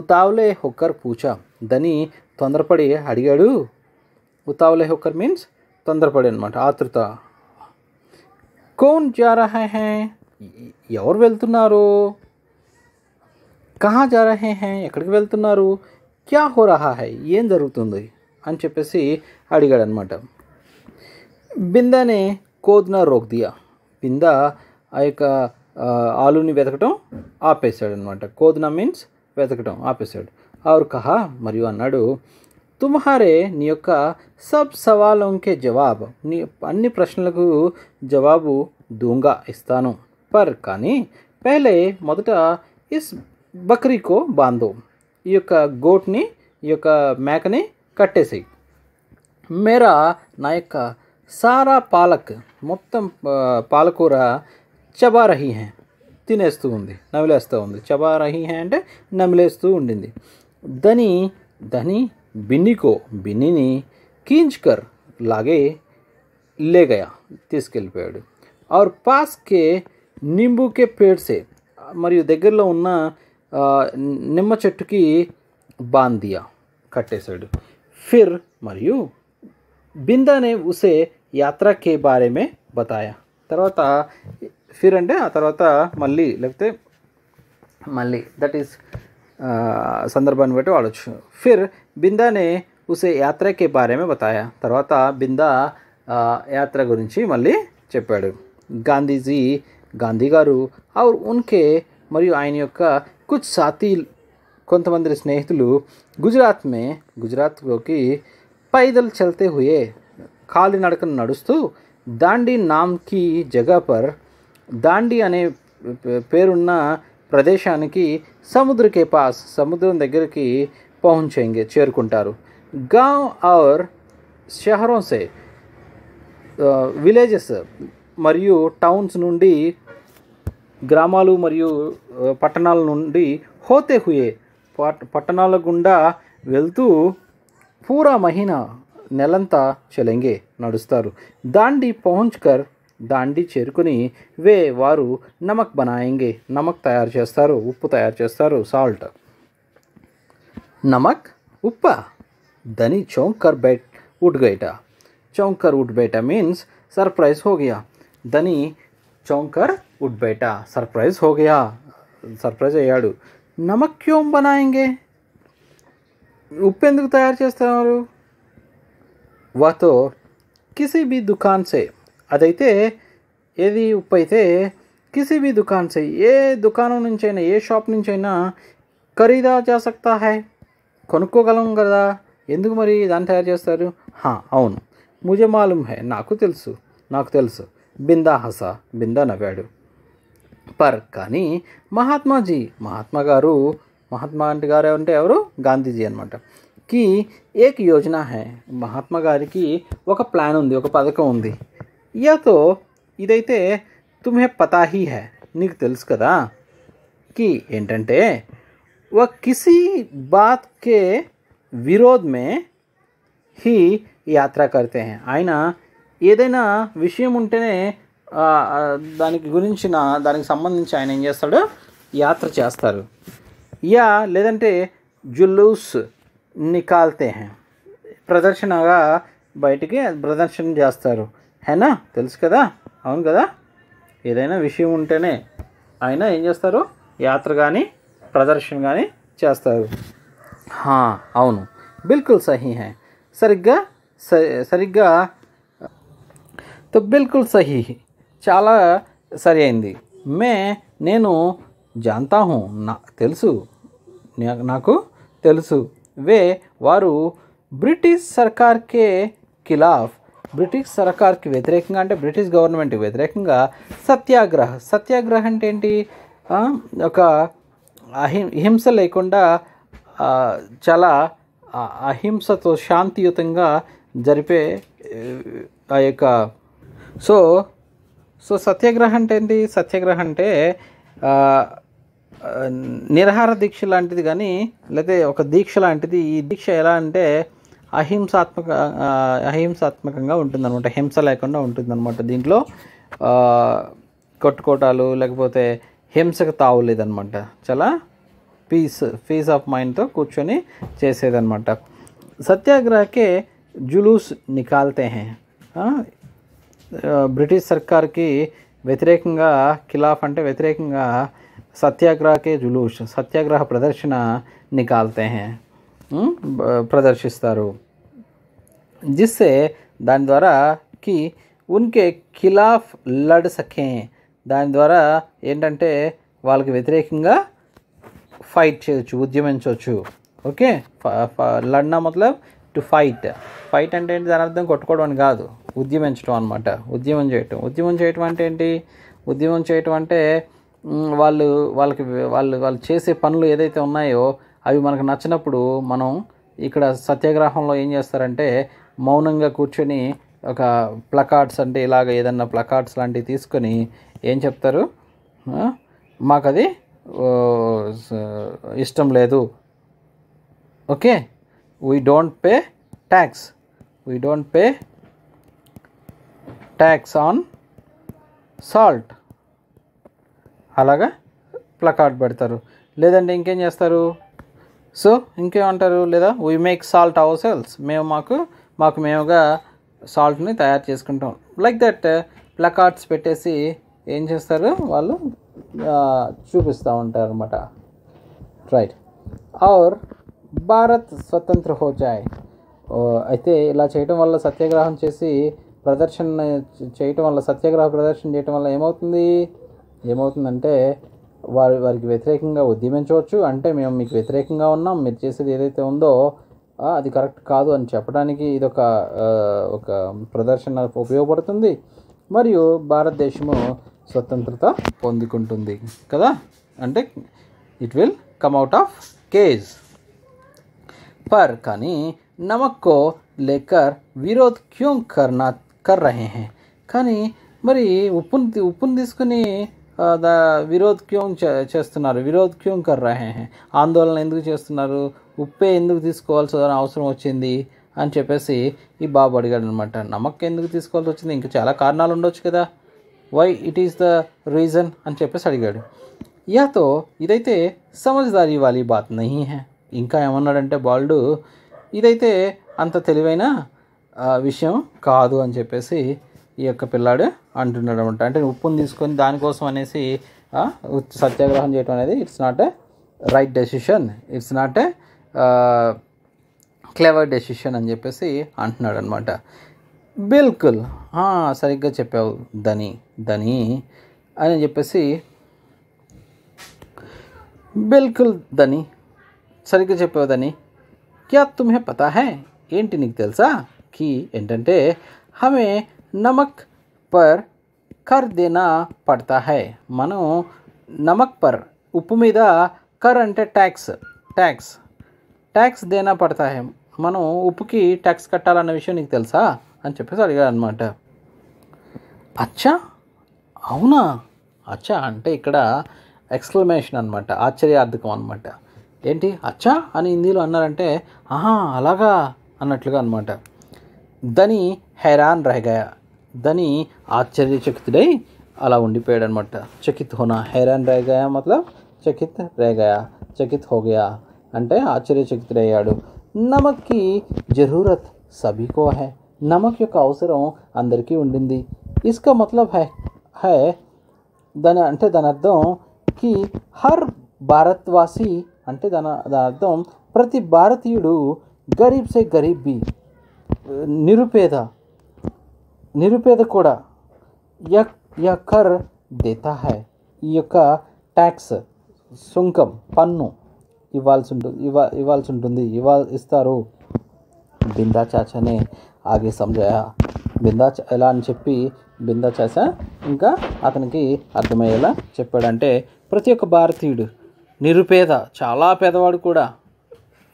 ఉతావ్లే హుక్కర్ పూచా దని తొందరపడి అడిగాడు ఉతావ్లే హుక్కర్ మీన్స్ తొందరపడి అనమాట ఆతృత కోన్ జారా హే ఎవరు వెళ్తున్నారు కహా జారహే హే ఎక్కడికి వెళ్తున్నారు క్యా హో రహా హై ఏం జరుగుతుంది అని చెప్పేసి అడిగాడనమాట బిందనే కోద్నా రోక్ దియా బింద ఆ యొక్క ఆలుని వెతకటం ఆపేశాడనమాట కోద్నా మీన్స్ వెతకటం ఆపేశాడు ఆరు కహా మరియు అన్నాడు తుమ్హారే నీ యొక్క సబ్ సవాలంకే జవాబు నీ అన్ని ప్రశ్నలకు జవాబు దూంగా ఇస్తాను పర్ కానీ పేలే మొదట ఇస్ బక్రీ కో బాంధో ఈ యొక్క గోట్ని ఈ యొక్క మేకని కట్టేసి మేరా నా యొక్క సారా పాలక్ మొత్తం పాలకూర చబారహి హే తినేస్తూ ఉంది నమిలేస్తూ ఉంది చబారహి హే అంటే నమిలేస్తూ ఉండింది దని ధని బిన్నికో బిన్నిని కీంచుకర్ లాగే లే గయా తీసుకెళ్ళిపోయాడు ఆర్ పాస్ కే నింబు కే పేడ్ సే మరియు దగ్గరలో ఉన్న నిమ్మ చెట్టుకి బాందియా కట్టేశాడు ఫిర్ మరియు బిందనే ఉసే యాత్ర కే బారేమే బతాయా తర్వాత ఫిర్ అంటే ఆ తర్వాత మళ్ళీ లేకపోతే మళ్ళీ దట్ ఈస్ సందర్భాన్ని బట్టి వాడచ్చు ఫిర్ బిందానే ఉసే యాత్రకే బారేమే బతాయా తర్వాత బిందా యాత్ర గురించి మళ్ళీ చెప్పాడు గాంధీజీ గాంధీ గారు ఆ ఉన్కే మరియు ఆయన యొక్క కుచ్ साथी కొంతమంది స్నేహితులు గుజరాత్ మే గుజరాత్లోకి పైదల్ చల్తే హుయే కాలినడకను నడుస్తూ దాండి నామ్కి జగాపర్ దాండి అనే పేరున్న ప్రదేశానికి సముద్రకే పాస్ సముద్రం దగ్గరికి పహుంచేంగే చేరుకుంటారు గావ్ ఆర్ షహరోసే విలేజెస్ మరియు టౌన్స్ నుండి గ్రామాలు మరియు పట్టణాల నుండి హోతే హుయే పట్టణాల గుండా వెళ్తూ పూరా మహిన నెలంతా చెలంగే నడుస్తారు దాండి పహుంచ్కర్ దాండి చేరుకుని వే వారు నమక్ బనాయంగే నమక్ తయారు చేస్తారు ఉప్పు తయారు చేస్తారు సాల్ట్ నమక్ ఉప్ప దని చౌంకర్ బెట్ ఉడ్గైట చౌంకర్ ఉడ్బేట మీన్స్ సర్ప్రైజ్ హోగియా దని చౌంకర్ ఉడ్ బయట సర్ప్రైజ్ హోగయా సర్ప్రైజ్ అయ్యాడు నమక్ క్యోం బనాయింగే ఉప్పు ఎందుకు తయారు చేస్తారు వాతో కిసీ బి దుకాన్సే అదైతే ఏది ఉప్పు అయితే కిసీ బి దుకాన్సే ఏ దుకాణం నుంచైనా ఏ షాప్ నుంచైనా ఖరీదా చేసక్తా హై కొనుక్కోగలం కదా ఎందుకు మరి దాన్ని తయారు చేస్తారు అవును ముజే మాలూమ్ హై నాకు తెలుసు నాకు తెలుసు బిందా హస బిందా నవ్వాడు పర్ కానీ మహాత్మాజీ మహాత్మా గారు మహాత్మా అంటే గారు అంటే ఎవరు గాంధీజీ అనమాట కి ఏక్ యోజన హే మహాత్మా గారికి ఒక ప్లాన్ ఉంది ఒక పథకం ఉంది యాతో ఇదైతే తుమ్హే పతా హీ హే నీకు తెలుసు కదా కి ఏంటంటే वह किसी बात के विरोध में ही यात्रा करते हैं आईना ఏదైనా విషయం ఉంటేనే దానికి గురించిన దానికి సంబంధించి ఆయన ఏం చేస్తాడు యాత్ర చేస్తారు యా లేదంటే జులూస్ నికాల్తే హే ప్రదర్శనగా బయటికి ప్రదర్శన చేస్తారు హేనా తెలుసు కదా అవును కదా ఏదైనా విషయం ఉంటేనే ఆయన ఏం చేస్తారు యాత్ర కానీ ప్రదర్శన కానీ చేస్తారు అవును బిల్కుల్ సహీ హే సరిగ్గా సరిగ్గా తో बिल्कुल సహీ చాలా సరి అయింది మే నేను జాంతా హూ నా తెలుసు నాకు తెలుసు వే వారు బ్రిటిష్ సర్కార్కే ఖిలాఫ్ బ్రిటిష్ సర్కార్కి వ్యతిరేకంగా అంటే బ్రిటిష్ గవర్నమెంట్కి వ్యతిరేకంగా సత్యాగ్రహ సత్యాగ్రహ అంటే ఏంటి ఒక అహి హింస లేకుండా చాలా అహింసతో శాంతియుతంగా జరిపే ఆ యొక్క సో సో సత్యాగ్రహం అంటే ఏంటి సత్యాగ్రహం అంటే నిరహార దీక్ష లాంటిది కానీ లేదా ఒక దీక్ష లాంటిది ఈ దీక్ష ఎలా అంటే అహింసాత్మక అహింసాత్మకంగా ఉంటుందన్నమాట హింస లేకుండా ఉంటుందన్నమాట దీంట్లో కొట్టుకోటాలు లేకపోతే హింసకు తావులేదన్నమాట చాలా పీస్ పీస్ ఆఫ్ మైండ్తో కూర్చొని చేసేదన్నమాట సత్యాగ్రహకే జులూస్ నికాల్తే హే బ్రిటిష్ సర్కార్కి వ్యతిరేకంగా ఖిలాఫ్ అంటే వ్యతిరేకంగా సత్యాగ్రహ కే జులూస్ సత్యాగ్రహ ప్రదర్శన నికాల్తే హే ప్రదర్శిస్తారు जिससे దాని ద్వారా కి ఉన్కే ఖిలాఫ్ లడ్ సకే దాని ద్వారా ఏంటంటే వాళ్ళకి వ్యతిరేకంగా ఫైట్ చేయొచ్చు ఉద్యమించవచ్చు ఓకే లడ్నా మతలబ్ టు ఫైట్ ఫైట్ అంటే ఏంటి దాని అర్థం కొట్టుకోవడం అని కాదు ఉద్యమించడం అనమాట ఉద్యమం చేయటం ఉద్యమం చేయటం అంటే ఏంటి ఉద్యమం చేయటం అంటే వాళ్ళు వాళ్ళకి వాళ్ళు వాళ్ళు చేసే పనులు ఏదైతే ఉన్నాయో అవి మనకు నచ్చినప్పుడు మనం ఇక్కడ సత్యాగ్రహంలో ఏం చేస్తారంటే మౌనంగా కూర్చొని ఒక ప్లకార్డ్స్ అంటే ఇలాగ ఏదన్నా ప్లకార్డ్స్ లాంటివి తీసుకొని ఏం చెప్తారు మాకు అది ఇష్టం లేదు okay we don't pay tax we don't pay tax on salt అలాగా ప్లకార్డ్ పెడతారు లేదంటే ఇంకేం చేస్తారు సో ఇంకేమంటారు లేదా we make salt ourselves మేము మాకు మాకు మేముగా సాల్ట్ని తయారు చేసుకుంటాం లైక్ దట్ ప్లకార్డ్స్ పెట్టేసి ఏం చేస్తారు వాళ్ళు చూపిస్తూ ఉంటారు అన్నమాట రైట్ ఆర్ భారత్ స్వతంత్ర హో జాయ్ అయితే ఇలా చేయటం వల్ల సత్యాగ్రహం చేసి ప్రదర్శన చేయటం వల్ల సత్యాగ్రహ ప్రదర్శన చేయటం వల్ల ఏమవుతుంది ఏమవుతుందంటే వారి వారికి వ్యతిరేకంగా ఉద్యమించవచ్చు అంటే మేము మీకు వ్యతిరేకంగా ఉన్నాం మీరు చేసేది ఏదైతే ఉందో అది కరెక్ట్ కాదు అని చెప్పడానికి ఇదొక ఒక ప్రదర్శన ఉపయోగపడుతుంది మరియు భారతదేశము స్వతంత్రత పొందుకుంటుంది కదా అంటే it will come out of cage पर यानी नमक को లేకర్ విరోధ్ క్యూం కర్నా కర్ రహే హే కానీ మరి ఉప్పును ఉప్పును తీసుకుని విరోధ్ క్యూం చేస్తున్నారు విరోధ్ క్యూం కర్ ఆందోళన ఎందుకు చేస్తున్నారు ఉప్పే ఎందుకు తీసుకోవాల్సిన అవసరం వచ్చింది అని చెప్పేసి ఈ బాబు అడిగాడు అనమాట నమ్మకం ఎందుకు తీసుకోవాల్సి వచ్చింది ఇంకా చాలా కారణాలు ఉండొచ్చు కదా why it is the reason అని చెప్పేసి అడిగాడు యాతో ఇదైతే సమజ్దారీ వాలి బాత్ నహీ హే ఇంకా ఏమన్నాడంటే బాలుడు ఇదైతే అంత తెలివైన విషయం కాదు అని చెప్పేసి ఈ యొక్క పిల్లాడు అంటున్నాడు అనమాట అంటే ఉప్పును తీసుకొని దానికోసం అనేసి సత్యాగ్రహం చేయటం అనేది it's not a right decision it's not a clever decision అని చెప్పేసి అంటున్నాడు అనమాట బిల్కుల్ సరిగ్గా చెప్పావు ధని ధని అని చెప్పేసి బిల్కుల్ ధని సరిగ్గా చెప్పేవదని క్యా తుమ్హే పతా హే ఏంటి నీకు తెలుసా కి ఏంటంటే హమే నమక్ పర్ కర్ దేనా పడతా హై మనం నమక్ పర్ ఉప్పు మీద కర్ అంటే ట్యాక్స్ ట్యాక్స్ ట్యాక్స్ దేనా పడతా హే మనం ఉప్పుకి ట్యాక్స్ కట్టాలన్న విషయం నీకు తెలుసా అని చెప్పేసి అడిగాడు అనమాట అచ్చా అవునా అచ్చా అంటే ఇక్కడ ఎక్స్క్లమేషన్ అనమాట ఆశ్చర్యార్థకం అనమాట ఏంటి అచ్చా అని హిందీలో అన్నారంటే ఆహా అలాగా అన్నట్లుగా అనమాట దని హైరాన్ రహగాయ దని ఆశ్చర్యచకితుడై అలా ఉండిపోయాడు అనమాట చకిత్ హోనా హైరాన్ రేగాయా మతలబ్ చకిత్ రేగాయా చకిత్ హోగయా అంటే ఆశ్చర్యచకితుడయ్యాడు నమక్కి జరూరత్ సభీకో హై నమక్ యొక్క అవసరం అందరికీ ఉండింది ఇస్కా మతలబ్ హై హై దాని అంటే దాని అర్థం కి హర్ భారత్వాసి అంటే దాని దాని అర్థం ప్రతి భారతీయుడు గరీబ్ సే గరీబ్ బి నిరుపేద నిరుపేద కూడా యక్ యా కర్ దేతా హై ఈ యొక్క ట్యాక్స్ సుంకం పన్ను ఇవ్వాల్సి ఉంటుంది ఇవ్వ ఇవ్వాల్సి ఉంటుంది ఇవ్వా ఇస్తారు బిందా చాచనే ఆగే సంజయ బిందా ఎలా అని చెప్పి బిందా చాచ ఇంకా అతనికి అర్థమయ్యేలా చెప్పాడంటే ప్రతి ఒక్క భారతీయుడు నిరుపేద చాలా పేదవాడు కూడా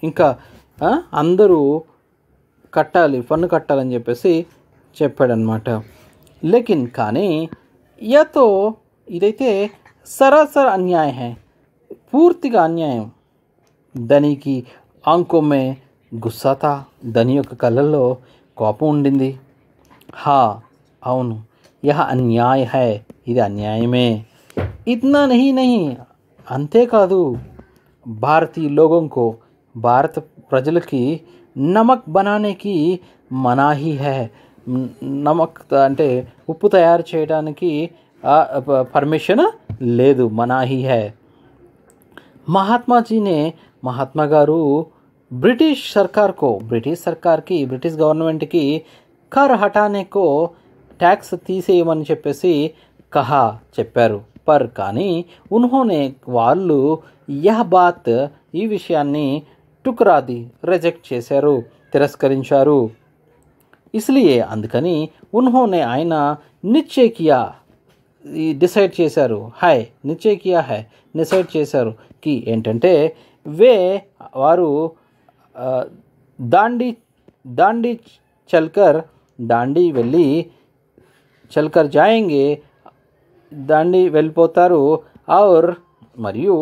ఇంకా అందరూ కట్టాలి పన్ను కట్టాలని చెప్పేసి చెప్పాడనమాట లేకిన్ కానీ యతో ఇదైతే సరాసర అన్యాయ పూర్తిగా అన్యాయం దానికి ఆంకొమ్మే గుస్సాత దని యొక్క కళ్ళల్లో కోపం ఉండింది హా అవును యహ అన్యాయ హై ఇది అన్యాయమే ఇతనా నహి నహి అంతేకాదు భారతీయ లోగంకో భారత ప్రజలకి నమక్ బనానేకి మనాహీ హే నమక్ అంటే ఉప్పు తయారు చేయడానికి పర్మిషన్ లేదు మనాహీ హే మహాత్మాజీనే మహాత్మా గారు బ్రిటిష్ సర్కార్కో బ్రిటిష్ సర్కార్కి బ్రిటిష్ గవర్నమెంట్కి కర్ హటానేకో ట్యాక్స్ తీసేయమని చెప్పేసి కహా చెప్పారు पर కానీ ఉన్హోనే వాళ్ళు యహ బాత్ ఈ విషయాన్ని టుకరాది రిజెక్ట్ చేశారు తిరస్కరించారు ఇస్లియే అందుకని ఉన్హోనే ఆయన నిశ్చయ కియా డిసైడ్ చేశారు హాయ్ నిశ్చయ కియా హై డిసైడ్ చేశారు కి ఏంటంటే వే వారు దాండి దాండి చల్కర్ దాండి వెళ్ళి చల్కర్ జాయింగే దాన్ని వెళ్ళిపోతారు ఔర్ మరియు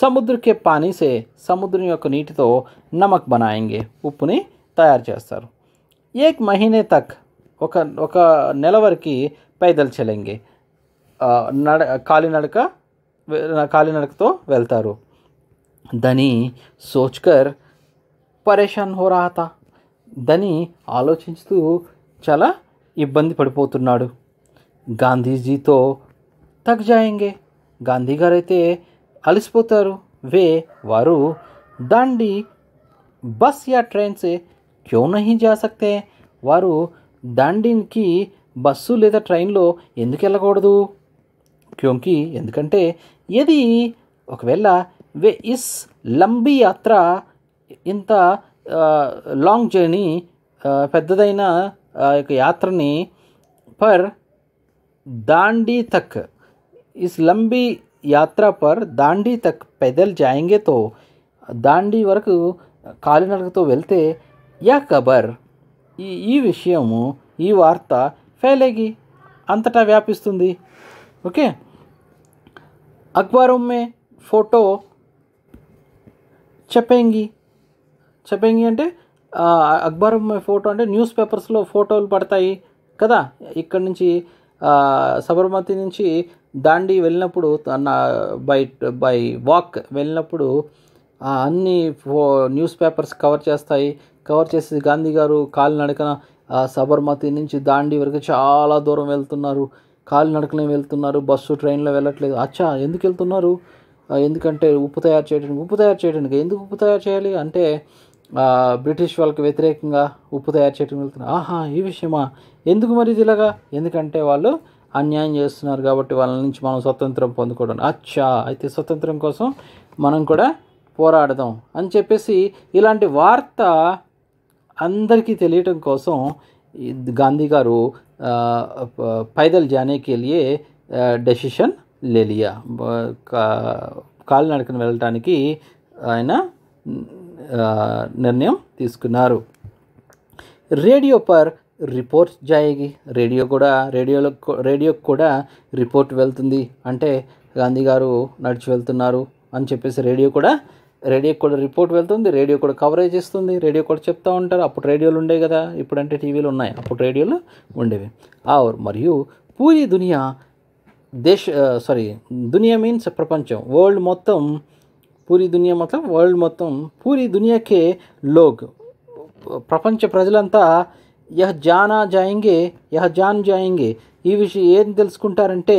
సముద్రకే పానీసే సముద్రం యొక్క నీటితో నమక్ బనాయింగే ఉప్పుని తయారు చేస్తారు ఏక్ మహీనే తక్ ఒక ఒక నెల వరకు పైదల్ చెలెంగే నడ కాలినడక కాలినడకతో వెళ్తారు దని సోచ్కర్ పరేషాన్ హో రాత ఆలోచిస్తూ చాలా ఇబ్బంది పడిపోతున్నాడు గాంధీజీతో తక్ జాయింగే గాంధీ గారు అయితే అలసిపోతారు వే వారు దాండి బస్ యా ట్రైన్స్ సే క్యో నహి జా సక్తే వారు దాండికి బస్సు లేదా ట్రైన్లో ఎందుకు వెళ్ళకూడదు క్యోంకి ఎందుకంటే ఏది ఒకవేళ వే ఇస్ లంబీ యాత్ర ఇంత లాంగ్ జర్నీ పెద్దదైన యాత్రని పర్ దాండి తక్ इस लंबी यात्रा पर दांडी तक पैदल जाएंगे तो దాండి వరకు కాలినడకతో వెళ్తే యా కబర్ ఈ ఈ విషయము ఈ వార్త ఫెయిలేగి అంతటా వ్యాపిస్తుంది ఓకే అక్బారొమ్మే ఫోటో చెప్పేంగి చెప్పేంగి అంటే అక్బారొమ్మే ఫోటో అంటే న్యూస్ పేపర్స్లో ఫోటోలు పడతాయి కదా ఇక్కడ నుంచి సబర్మతి నుంచి దాండి వెళ్ళినప్పుడు తన బై బై వాక్ వెళ్ళినప్పుడు అన్ని న్యూస్ పేపర్స్ కవర్ చేస్తాయి కవర్ చేసి గాంధీ గారు కాలినడకన సబర్మతి నుంచి దాండి వరకు చాలా దూరం వెళ్తున్నారు కాలినడకనే వెళ్తున్నారు బస్సు ట్రైన్లో వెళ్ళట్లేదు అచ్చా ఎందుకు వెళ్తున్నారు ఎందుకంటే ఉప్పు తయారు చేయడానికి ఉప్పు తయారు చేయడానికి ఎందుకు ఉప్పు తయారు చేయాలి అంటే బ్రిటిష్ వాళ్ళకి వ్యతిరేకంగా ఉప్పు తయారు చేయడం వెళ్తున్నారు ఆహా ఈ విషయమా ఎందుకు మరి ఇదిలాగా ఎందుకంటే వాళ్ళు అన్యాయం చేస్తున్నారు కాబట్టి వాళ్ళ నుంచి మనం స్వతంత్రం పొందుకోవడం అచ్చా అయితే స్వతంత్రం కోసం మనం కూడా పోరాడదాం అని చెప్పేసి ఇలాంటి వార్త అందరికీ తెలియటం కోసం గాంధీ గారు పైదల్ జానేకి వెళ్ళి డెసిషన్ లేలియా కాలినడకన వెళ్ళటానికి ఆయన నిర్ణయం తీసుకున్నారు రేడియో పర్ రిపోర్ట్ జాయేగి రేడియో కూడా రేడియోలో రేడియోకి కూడా రిపోర్ట్ వెళ్తుంది అంటే గాంధీ గారు నడిచి వెళ్తున్నారు అని చెప్పేసి రేడియో కూడా రేడియోకి కూడా రిపోర్ట్ వెళ్తుంది రేడియో కూడా కవరేజ్ ఇస్తుంది రేడియో కూడా చెప్తూ ఉంటారు అప్పుడు రేడియోలు ఉండేవి కదా ఇప్పుడంటే టీవీలు ఉన్నాయి అప్పుడు రేడియోలు ఉండేవి ఆ మరియు పూరి దునియా దేశ సారీ దునియా మీన్స్ ప్రపంచం వరల్డ్ మొత్తం పూరి దునియా మొత్తం వరల్డ్ మొత్తం పూరి దునియాకే లోగ్ ప్రపంచ ప్రజలంతా యహ జానా జాయింగే యహ జాన్ జాయింగే ఈ విషయం ఏం తెలుసుకుంటారంటే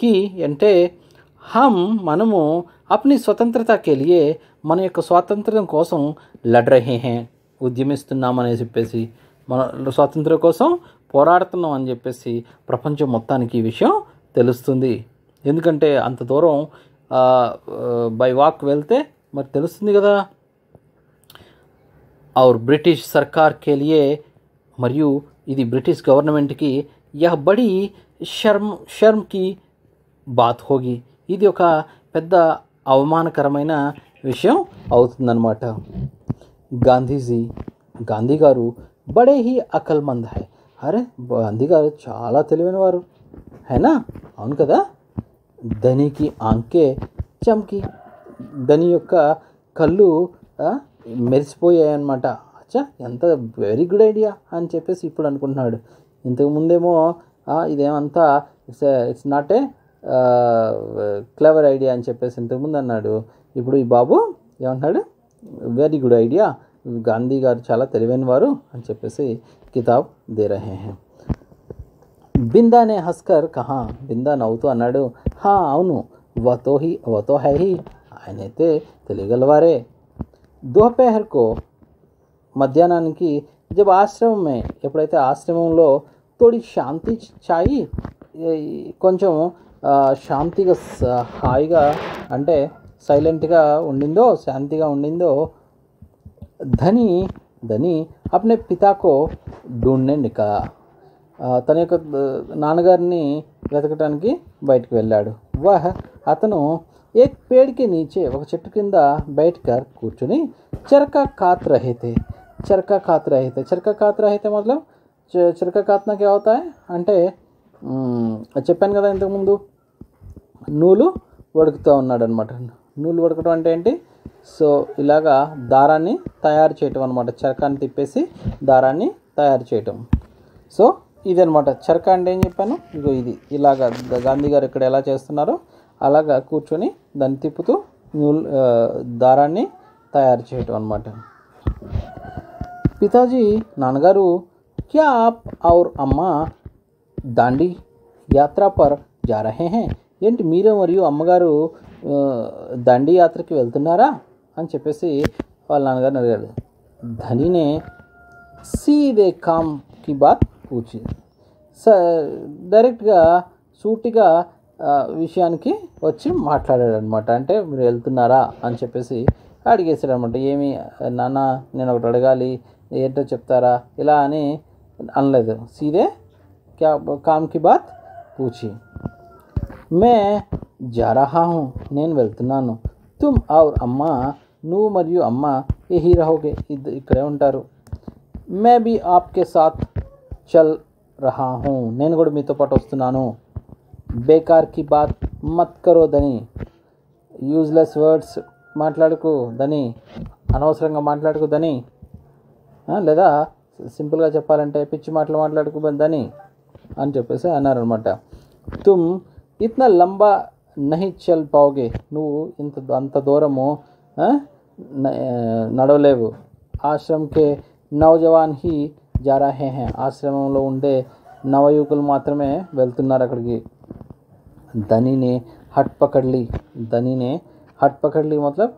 కి అంటే హమ్ మనము అప్ని స్వతంత్రతకి లియే మన యొక్క స్వాతంత్రం కోసం లడ్ రహే హే చెప్పేసి మన స్వాతంత్రం కోసం పోరాడుతున్నాం అని చెప్పేసి ప్రపంచం మొత్తానికి ఈ విషయం తెలుస్తుంది ఎందుకంటే అంత దూరం బై వాక్ వెళ్తే మరి తెలుస్తుంది కదా ఔర్ బ్రిటిష్ సర్కార్ के మరియు ఇది బ్రిటిష్ గవర్నమెంట్కి की బడి షర్మ్ షర్మ్కి బాత్ హోగి ఇది ఒక పెద్ద అవమానకరమైన విషయం అవుతుందన్నమాట గాంధీజీ గాంధీ గారు బడే హీ అకల్మంద్ హై అరే గాంధీ గారు చాలా తెలివైన వారు హైనా అవును కదా ధనికి ఆంకే చమ్కి ధని యొక్క కళ్ళు మెరిసిపోయాయి అన్నమాట చా ఎంత వెరీ గుడ్ ఐడియా అని చెప్పేసి ఇప్పుడు అనుకుంటున్నాడు ఇంతకు ముందేమో ఇదేమంతా it's it's not a clever idea అని చెప్పేసి ఇంతకుముందు అన్నాడు ఇప్పుడు ఈ బాబు ఏమంటున్నాడు వెరీ గుడ్ ఐడియా గాంధీ గారు చాలా తెలివైన వారు అని చెప్పేసి కితాబ్ దేరహే హే బిందానే హస్కర్ కహా బిందా నవ్వుతూ అన్నాడు హా అవును వతో హి వతో హై ఆయనైతే తెలియగలవారే దోపేహర్కో మధ్యాహ్నానికి జబ్ ఆశ్రమమే ఎప్పుడైతే ఆశ్రమంలో తోడి శాంతి చాయి కొంచెం శాంతిగా హాయిగా అంటే సైలెంట్గా ఉండిందో శాంతిగా ఉండిందో ధని ధని అప్నే పితాకో ఢూండ్నే నిక తన యొక్క నాన్నగారిని వెతకటానికి బయటకు వెళ్ళాడు వాహ్ అతను ఏ పేడికి నీచే ఒక చెట్టు కింద బయటకు కూర్చుని చరక కాత్ అయితే చరకా కాత్ర रहे చరకా चरका అయితే रहे थे मतलब చరక అంటే చెప్పాను కదా ఇంతకుముందు నూలు వడుకుతూ ఉన్నాడు అనమాట నూలు వడకటం అంటే ఏంటి సో ఇలాగా దారాన్ని తయారు చేయటం అనమాట చరకాన్ని తిప్పేసి దారాన్ని తయారు చేయటం సో ఇది అనమాట చరక అంటే ఏం చెప్పాను ఇదిగో ఇది ఇలాగ గాంధీ గారు ఇక్కడ ఎలా చేస్తున్నారో అలాగా కూర్చొని దాన్ని తిప్పుతూ నూలు దారాన్ని తయారు చేయటం అనమాట పితాజీ నాన్నగారు क्या आप और అమ్మ దాండి యాత్ర పర్ జా హే ఏంటి మీరు మరియు అమ్మగారు దండి యాత్రకి వెళ్తున్నారా అని చెప్పేసి వాళ్ళ నాన్నగారిని అడిగాడు ధనినే సీదే కామ్కి బాత్ పూచింది స డైరెక్ట్గా సూటిగా విషయానికి వచ్చి మాట్లాడాడు అనమాట అంటే మీరు వెళ్తున్నారా అని చెప్పేసి అడిగేశాడు అనమాట ఏమి నాన్న నేను ఒకటి అడగాలి एटो चुपारा इला अन सीधे क्या काम की बात पूछी मैं जा रहा हूँ ने तुम और अम्मा नु मरियो अम्मा यही रहोगे इकड़े उठर मैं भी आपके साथ चल रहा हूँ ने तो वस्तना बेकार की बात मत करो धनी यूजलेस वर्ड्स माटड़को धनी अनवसर माटड़को धनी లేదా సింపుల్గా చెప్పాలంటే పిచ్చి మాటలు మాట్లాడుకు బందని అని చెప్పేసి అన్నారనమాట తుమ్ ఇట్న లంబా నహి చల్ పావుగే నువ్వు ఇంత అంత దూరము నడవలేవు ఆశ్రమ్కే నవజవాన్ హీ జారాహే హే ఆశ్రమంలో ఉండే నవయువకులు మాత్రమే వెళ్తున్నారు అక్కడికి ధనినే హట్ పకడ్లి ధనినే హట్ పకడ్లి మతలబ్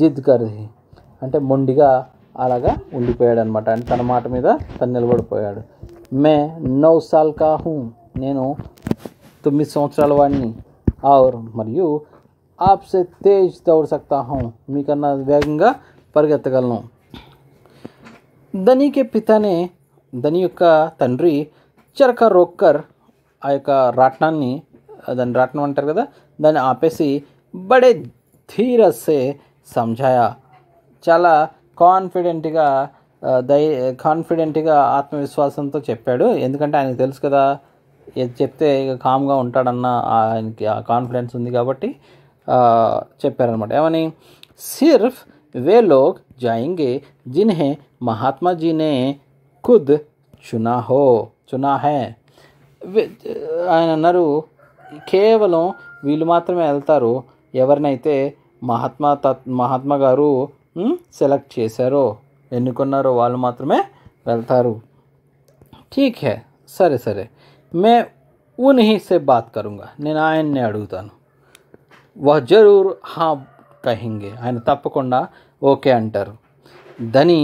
జిద్ కర్ది అంటే మొండిగా అలాగా ఉండిపోయాడు అన్నమాట అంటే తన మాట మీద తన్నెలు వడిపోయాడు మే 9 साल का हूं నేను 9 సంవత్సరాల వని ఆరు మరియు आपसे तेज दौड़ सकता हूं 미కరణ భగంగా పరిగెత్తగలనో దని के पिता ने दन्यొక్క తంత్రి చరక रोककर आएका राटनाన్ని దని రట్నం అంటరు కదా దని ఆపేసి بڑے తీరసే సంజాయా చాల కాన్ఫిడెంట్గా దై కాన్ఫిడెంట్గా ఆత్మవిశ్వాసంతో చెప్పాడు ఎందుకంటే ఆయనకు తెలుసు కదా ఏది చెప్తే ఇక కామ్గా ఉంటాడన్న ఆయనకి ఆ కాన్ఫిడెన్స్ ఉంది కాబట్టి చెప్పారనమాట ఏమని సిర్ఫ్ వే లోగ్ జాయింగే జిన్హే మహాత్మా ఖుద్ చునా హో చునా హే ఆయన అన్నారు కేవలం వీళ్ళు మాత్రమే వెళ్తారు ఎవరినైతే మహాత్మా తత్ మహాత్మా గారు సెలెక్ట్ చేశారో ఎన్నుకున్నారో వాళ్ళు మాత్రమే వెళ్తారు ఠీక్ హే సరే సరే మే उन्हीं से बात నేను ఆయన్ని అడుగుతాను వహ జరూర్ హా కహింగే ఆయన తప్పకుండా ఓకే అంటారు ధని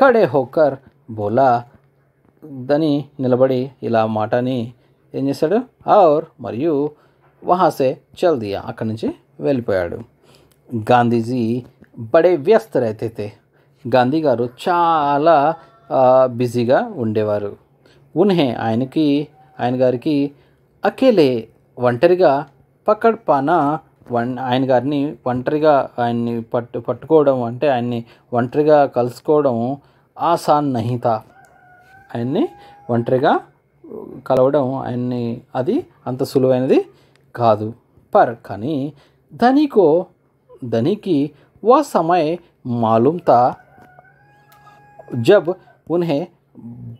కడే హోకర్ బోలా ధని నిలబడి ఇలా మాటని ఏం చేశాడు ఆర్ మరియు వహాసే చల్దియా అక్కడి నుంచి వెళ్ళిపోయాడు గాంధీజీ బడే వ్యస్త రైతే గాంధీ గారు చాలా బిజీగా ఉండేవారు ఉన్హే ఆయనకి ఆయన గారికి అకేలే ఒంటరిగా పక్కడ్ పానా వన్ ఆయన గారిని ఒంటరిగా ఆయన్ని పట్టు పట్టుకోవడం అంటే ఆయన్ని ఒంటరిగా కలుసుకోవడం ఆసాన్ నహిత ఆయన్ని ఒంటరిగా కలవడం ఆయన్ని అది అంత సులువైనది కాదు పర్ కానీ ధనికో ధనికి वह समय मालूम था जब उन्हें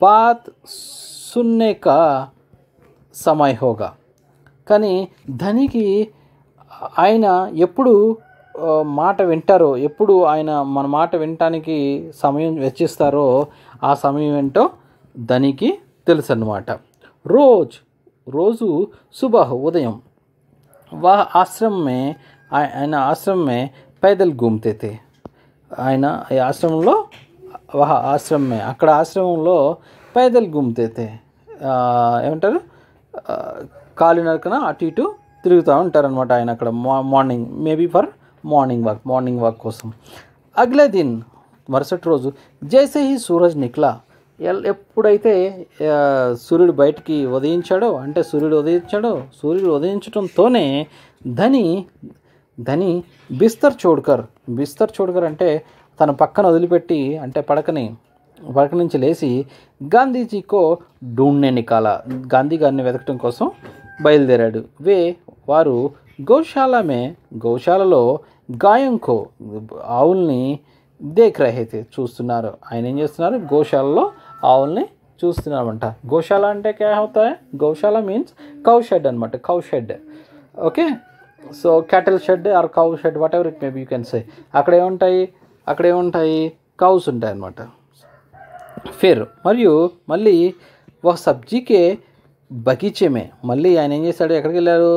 बात सुनने का समय होगा కానీ ధనికి ఆయన ఎప్పుడు మాట వింటారో ఎప్పుడు ఆయన మన మాట వినటానికి సమయం వెచ్చిస్తారో ఆ సమయం ఏంటో ధనికి తెలుసు అన్నమాట రోజ్ రోజు శుభ ఉదయం వా ఆశ్రమే ఆయన ఆశ్రమే పైదల్ గుమ్తే ఆయన ఈ ఆశ్రమంలో ఆశ్రమే అక్కడ ఆశ్రమంలో పైదల్ గుమ్తే ఏమంటారు కాలు నరకన అటు ఇటు తిరుగుతూ ఉంటారనమాట ఆయన అక్కడ morning maybe for morning walk morning walk కోసం అగ్లే దిన్ మరుసటి రోజు జైసే హీ సూరజ్ నిక్లా ఎప్పుడైతే సూర్యుడు బయటికి ఉదయించాడో అంటే సూర్యుడు ఉదయించాడో సూర్యుడు ఉదయించడంతోనే ధని ధని బిస్తర్ చోడ్కర్ బిస్తర్ చోడ్కర్ అంటే తన పక్కన వదిలిపెట్టి అంటే పడకని పడక నుంచి లేచి గాంధీజీకో డూణ్ణే నికాల గాంధీ గారిని వెతకటం కోసం బయలుదేరాడు వే వారు గోశాలమే గోశాలలో గాయంకో ఆవుల్ని దేఖ్ చూస్తున్నారు ఆయన ఏం చేస్తున్నారు గోశాలలో ఆవుల్ని చూస్తున్నామంట గోశాల అంటే క్యా గోశాల మీన్స్ కౌ షెడ్ అనమాట cow shed okay so cattle shed or cow shed whatever it maybe you can say అక్కడ ఏముంటాయి అక్కడ ఏముంటాయి కౌస్ ఉంటాయి అన్నమాట ఫేర్ మరియు మళ్ళీ ఒక సబ్జీకే బగీచేమే మళ్ళీ ఆయన ఏం చేశాడు ఎక్కడికి వెళ్ళారు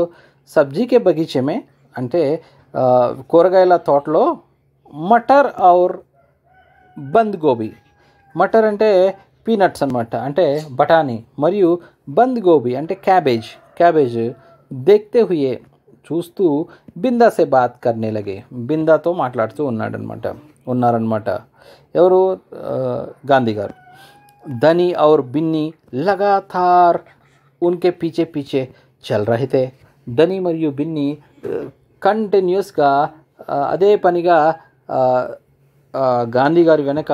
సబ్జీకే బగీచమే అంటే కూరగాయల తోటలో మటర్ ఆర్ బంద్ గోబీ మటర్ అంటే పీనట్స్ అనమాట అంటే బఠానీ మరియు బంద్ గోబీ అంటే క్యాబేజ్ క్యాబేజ్ దేక్తే హుయే చూస్తూ బిందాసే బాత్ కర్నే లగే బిందాతో మాట్లాడుతూ ఉన్నాడనమాట ఉన్నారనమాట ఎవరు గాంధీ గారు ధని ఔర్ బిన్ని లగాతార్ ఉన్కే పీచే పీచే చల్ రహితే ధని మరియు బిన్ని కంటిన్యూస్గా అదే పనిగా గాంధీ గారి వెనక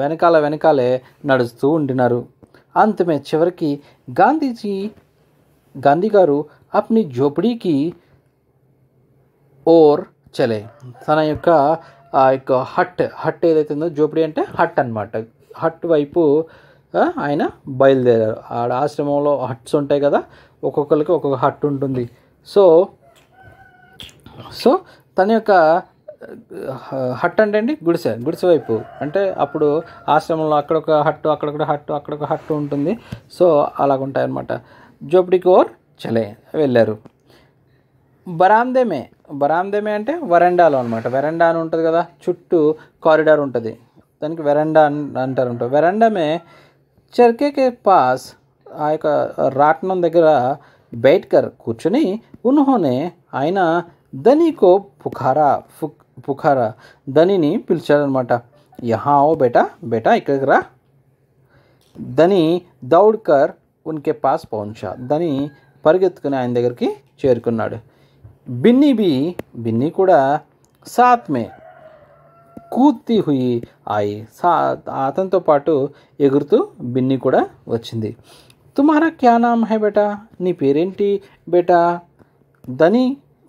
వెనకాల వెనకాలే నడుస్తూ ఉండినారు అంతమే చివరికి గాంధీజీ గాంధీ గారు అప్ని జోపడీకి ఓర్ చలే తన యొక్క ఆ యొక్క హట్ హట్ ఏదైతే ఉందో జోపిడి అంటే హట్ అనమాట హట్ వైపు ఆయన బయలుదేరారు ఆడ ఆశ్రమంలో హట్స్ ఉంటాయి కదా ఒక్కొక్కరికి ఒక్కొక్క హట్ ఉంటుంది సో సో తన యొక్క హట్ అంటే అండి గుడిసె గుడిసె వైపు అంటే అప్పుడు ఆశ్రమంలో అక్కడొక హట్టు అక్కడొక హట్టు అక్కడొక హట్టు ఉంటుంది సో అలాగ అనమాట జోపిడికి ఓర్ చలే వెళ్ళారు బరాందేమే బరాందేమే అంటే వరండాలో అనమాట వెరండా అని ఉంటుంది కదా చుట్టూ కారిడార్ ఉంటుంది దానికి వెరండా అని అంటారు ఉంటారు వెరండామే చర్కేకే పాస్ ఆ యొక్క రాట్నం దగ్గర బయట్కర్ కూర్చుని ఉన్హోనే ఆయన దనికో పుఖారా పుఖారా పిలిచాడు పిలిచాడనమాట యహా ఓ బేటా బేటా ఇక్కడికి రా దని దౌడ్కర్ ఉన్కే పాస్ పౌంచా దని పరిగెత్తుకుని ఆయన దగ్గరికి చేరుకున్నాడు बिन्नी भी बिन्नी कूड़ा साथ में కూర్తి హుయి ఆయి సా అతనితో పాటు ఎగురుతూ బిన్ని కూడా వచ్చింది తుమారా క్యా నామ్ హై బేటా నీ పేరేంటి బేటా ధని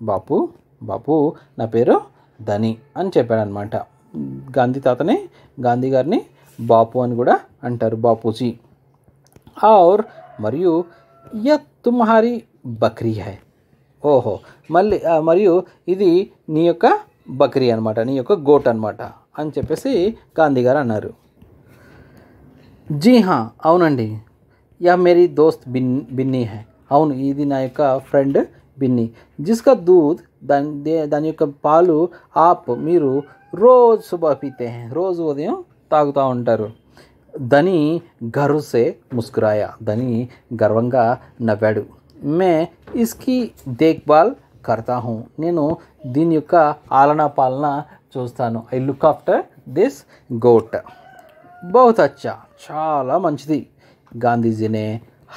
బాపు బాపు నా పేరు ధని అని చెప్పాడనమాట గాంధీ తాతని గాంధీ గారిని బాపు అని కూడా అంటారు బాపూజీ ఆర్ మరియు యత్ తుమ్హారీ బక్రీ హై ఓహో మళ్ళీ మరియు ఇది నీ యొక్క బక్రీ అనమాట నీ యొక్క గోట్ అనమాట అని చెప్పేసి గాంధీ గారు అన్నారు జీ హా అవునండి యా మేరీ దోస్త్ బిన్ బిన్నీ హే అవును ఇది నా యొక్క ఫ్రెండ్ బిన్ని జిస్కా దూద్ దాని దాని యొక్క పాలు ఆప్ మీరు రోజు శుభ పీతే రోజు ఉదయం తాగుతూ ఉంటారు ధని గరుసే ముస్కురాయ ధని గర్వంగా నవ్వాడు మే ఇస్కి దేఖ్బాల్ కర్తా నేను దీని యొక్క ఆలనా పాలన చూస్తాను I look after this goat బహుత్ అచ్చా చాలా మంచిది గాంధీజీనే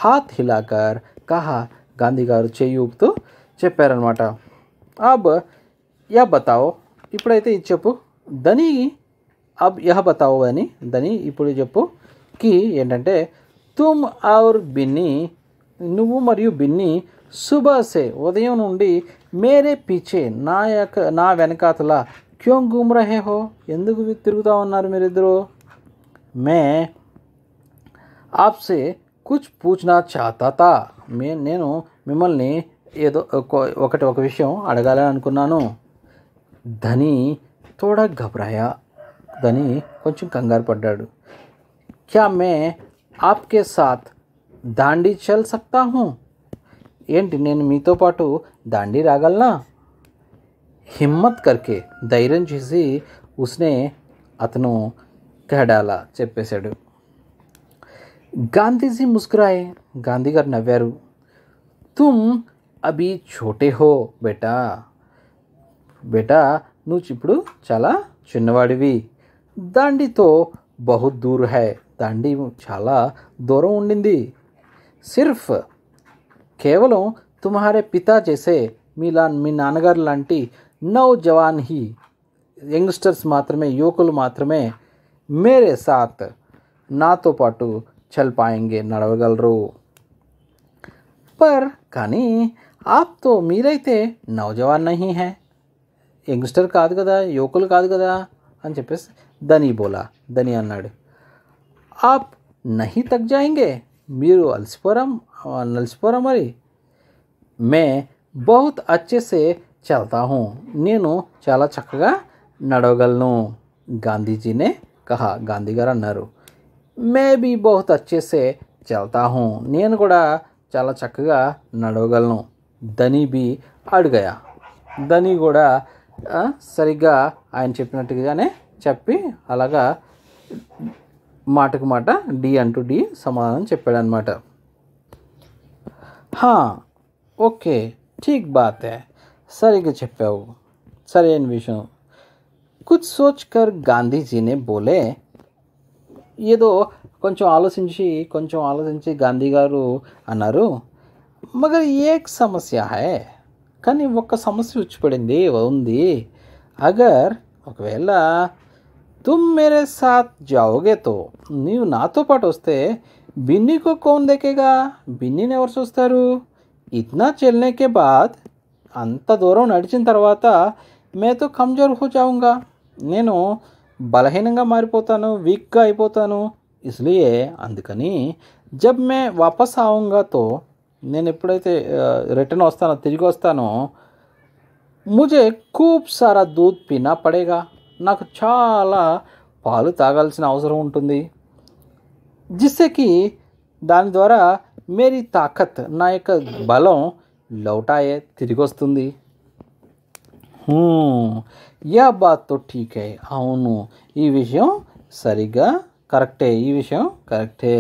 హాత్ హిలాకర్ కహా గాంధీ గారు చేయి ఊపుతూ చెప్పారనమాట అబ్ యా బతావో ఇప్పుడైతే ఇది చెప్పు దని అబ్ యహ బతావో అని దని ఇప్పుడు చెప్పు కి ఏంటంటే తుమ్ ఆవర్ బిన్ని నువ్వు మరియు బిన్ని సుబాసే ఉదయం నుండి మేరే పీచే నా యొక్క నా వెనకాతల క్యో గుమ్రహే హో ఎందుకు తిరుగుతూ ఉన్నారు మీరిద్దరు మే ఆప్సే కుచ్ పూచనా చాతాతా మే నేను మిమ్మల్ని ఏదో ఒకటి ఒక విషయం అడగాలని అనుకున్నాను ధని తోడా గబ్రాయా ధని కొంచెం కంగారు పడ్డాడు క్యా మే ఆప్కే సాత్ దాండి చల్ సక్తా హూ ఏంటి నేను మీతో పాటు దాండి రాగలనా హిమ్మత్ కర్కే ధైర్యం చేసి ఉస్నే అతను కడాలా చెప్పేశాడు గాంధీజీ ముస్కురాయ్ గాంధీ గారు నవ్వారు తుమ్ అభి ఛోటే హో బేటా బేటా నువ్వు ఇప్పుడు చాలా చిన్నవాడివి దాండితో దూర్ హై దాండి చాలా దూరం ఉండింది सिर्फ केवल तुम्हारे पिता जैसे मीला मी नागार लाटी नौजवान ही यंगस्टर्स मतमे युवक मतमे मेरे साथ ना तो चल पाएंगे नड़वगल रो पर कानी आप तो मेरते नौजवान नहीं है यंगस्टर का कदा युवक का कदा अच्छे धनी बोला धनी अना आप नहीं तक जाएंगे మీరు అలసిపోరాం అలసిపోరా మరి మే బహుత్ అచ్చేసే చల్తా నేను చాలా చక్కగా నడవగలను గాంధీజీనే కహా గాంధీ గారు అన్నారు మే బీ బహుత్ అచ్చేసే చల్తా నేను కూడా చాలా చక్కగా నడవగలను ధని బి అడిగాయా ధని కూడా సరిగ్గా ఆయన చెప్పినట్టుగానే చెప్పి అలాగా మాటకు మాట డి అంటూ డి సమాధానం చెప్పాడనమాట హా ఓకే ఠీక్ బాత్ సరిగ్గా చెప్పావు సరైన విషయం కుచ్ సోచ్కర్ గాంధీజీనే బోలే ఏదో కొంచెం ఆలోచించి కొంచెం ఆలోచించి గాంధీ గారు అన్నారు మగర్ ఏ సమస్య హే కానీ ఒక్క సమస్య వచ్చిపడింది ఉంది అగర్ ఒకవేళ तुम मेरे साथ जाओगे तो ನೀವು ನಾತು ಪಟೋಸ್ತೆ बिन्नी को कौन देखेगा बिन्नी ने और చూస్తారు इतना चलने के बाद అంత దూరం నడిచిన తర్వాత మేతో కమ్జోర్ హో జాऊंगा నేను బలహీనంగా మారిపోతాను వీక్గా అయిపోతాను ఇస్లియే అందుకని జబ్ మే వాపస్ ఆవుంగా తో నేను ఎప్పుడైతే రిటర్న్ వస్తానో తిరిగి వస్తానో मुझे खूब सारा दूध पीना पड़ेगा నాకు చాలా పాలు తాగాల్సిన అవసరం ఉంటుంది జిస్సేకి దాని ద్వారా మేరీ తాకత్ నా యొక్క బలం लौटाए తిరిగొస్తుంది యా బాత్ తో ఠీక్ హై అవును ఈ విషయం సరిగ్గా కరెక్టే ఈ విషయం కరెక్టే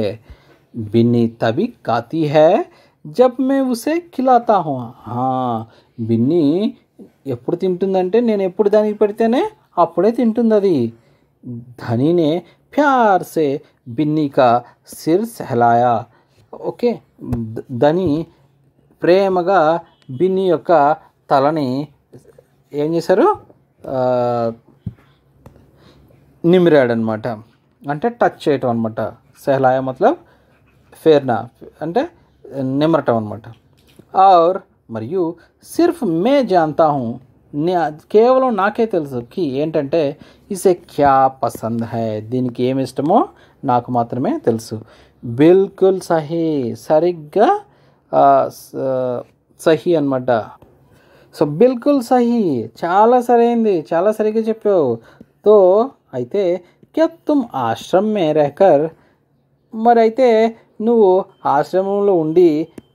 బిन्नी तभी गाती है जब मैं उसे खिलाता हूँ हाँ బిన్ని ఎప్పుడు తింటుందంటే నేను ఎప్పుడు దానికి పెడితేనే అప్పుడే తింటుంది అది ధనినే ने प्यार से बिन्नी ఓకే ధని ప్రేమగా బిన్ని యొక్క తలని ఏం చేశారు నిమిరాడనమాట అంటే టచ్ చేయటం అనమాట సెహలాయ మతలబ్ ఫేర్నా అంటే నిమరటం అనమాట ఆర్ మరియు సిర్ఫ్ మే జాంతా హూ కేవలం నాకే తెలుసు కి ఏంటంటే ఇసే క్యా పసంద్ హై దీనికి ఏమి ఇష్టమో నాకు మాత్రమే తెలుసు బిల్కుల్ సహీ సరిగ్గా సహీ అనమాట సో బిల్కుల్ సహీ చాలా సరైంది చాలా సరిగ్గా చెప్పావు తో అయితే క్యా తుమ్ ఆశ్రమ్ మే మరి అయితే నువ్వు ఆశ్రమంలో ఉండి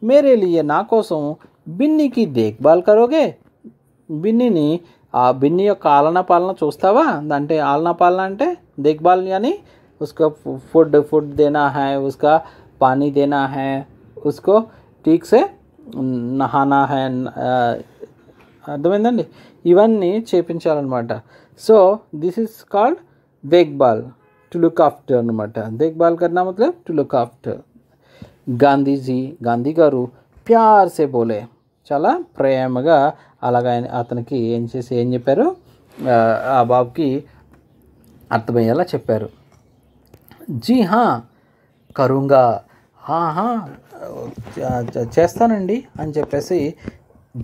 మేరే లియ నా కోసం బిన్నికి దేఖ్భాల్ కరోగే बिननी ने बिननी यो कालन पालन చూస్తావా అంటే ఆలనపల్ల అంటే దేక్బాల్ని అని उसको फूड फूड देना है उसका पानी देना है उसको ठीक से नहाना है रविंद्रండి ఇవన్నీ చేపించాలి అన్నమాట సో దిస్ ఇస్ కాల్డ్ కేక్బాల్ టు లుక్ ఆఫ్టర్ అన్నమాట అంటే కేక్బాల్ కర్నా matlab to look after Gandhiji గాంధీగారు प्यार से बोले चला प्रेमगा అలాగ అతనికి ఏం చేసి ఏం చెప్పారు ఆ బాబుకి అర్థమయ్యేలా చెప్పారు జీ హా కరుంగా హా చేస్తానండి అని చెప్పేసి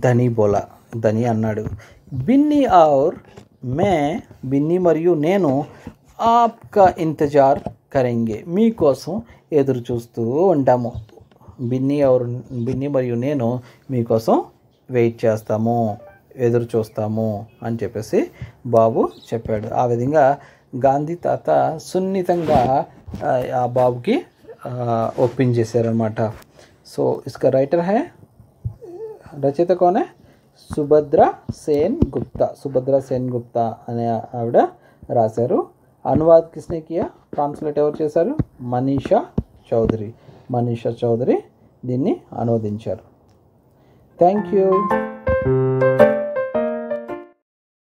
ధనీ బోలా ధని అన్నాడు బిన్ని ఆర్ మే బిన్ని మరియు నేను ఆప్కా ఇంతజార్ కరెంగే మీకోసం ఎదురు చూస్తూ ఉంటాము బిన్ని ఎవరు బిన్ని మరియు నేను మీకోసం వెయిట్ చేస్తాము ఎదురు చూస్తాము అని చెప్పేసి బాబు చెప్పాడు ఆ విధంగా గాంధీ తాత సున్నితంగా ఆ బాబుకి ఒప్పించేశారనమాట సో ఇసుక రైటర్ హే రచయిత కోనే సుభద్ర సేన్ గుప్తా సుభద్ర సేన్ గుప్తా అనే ఆవిడ రాశారు అనువాద్ కిస్నేకియా ట్రాన్స్లేట్ ఎవరు చేశారు మనీషా చౌదరి మనీషా చౌదరి దీన్ని అనువదించారు Thank you.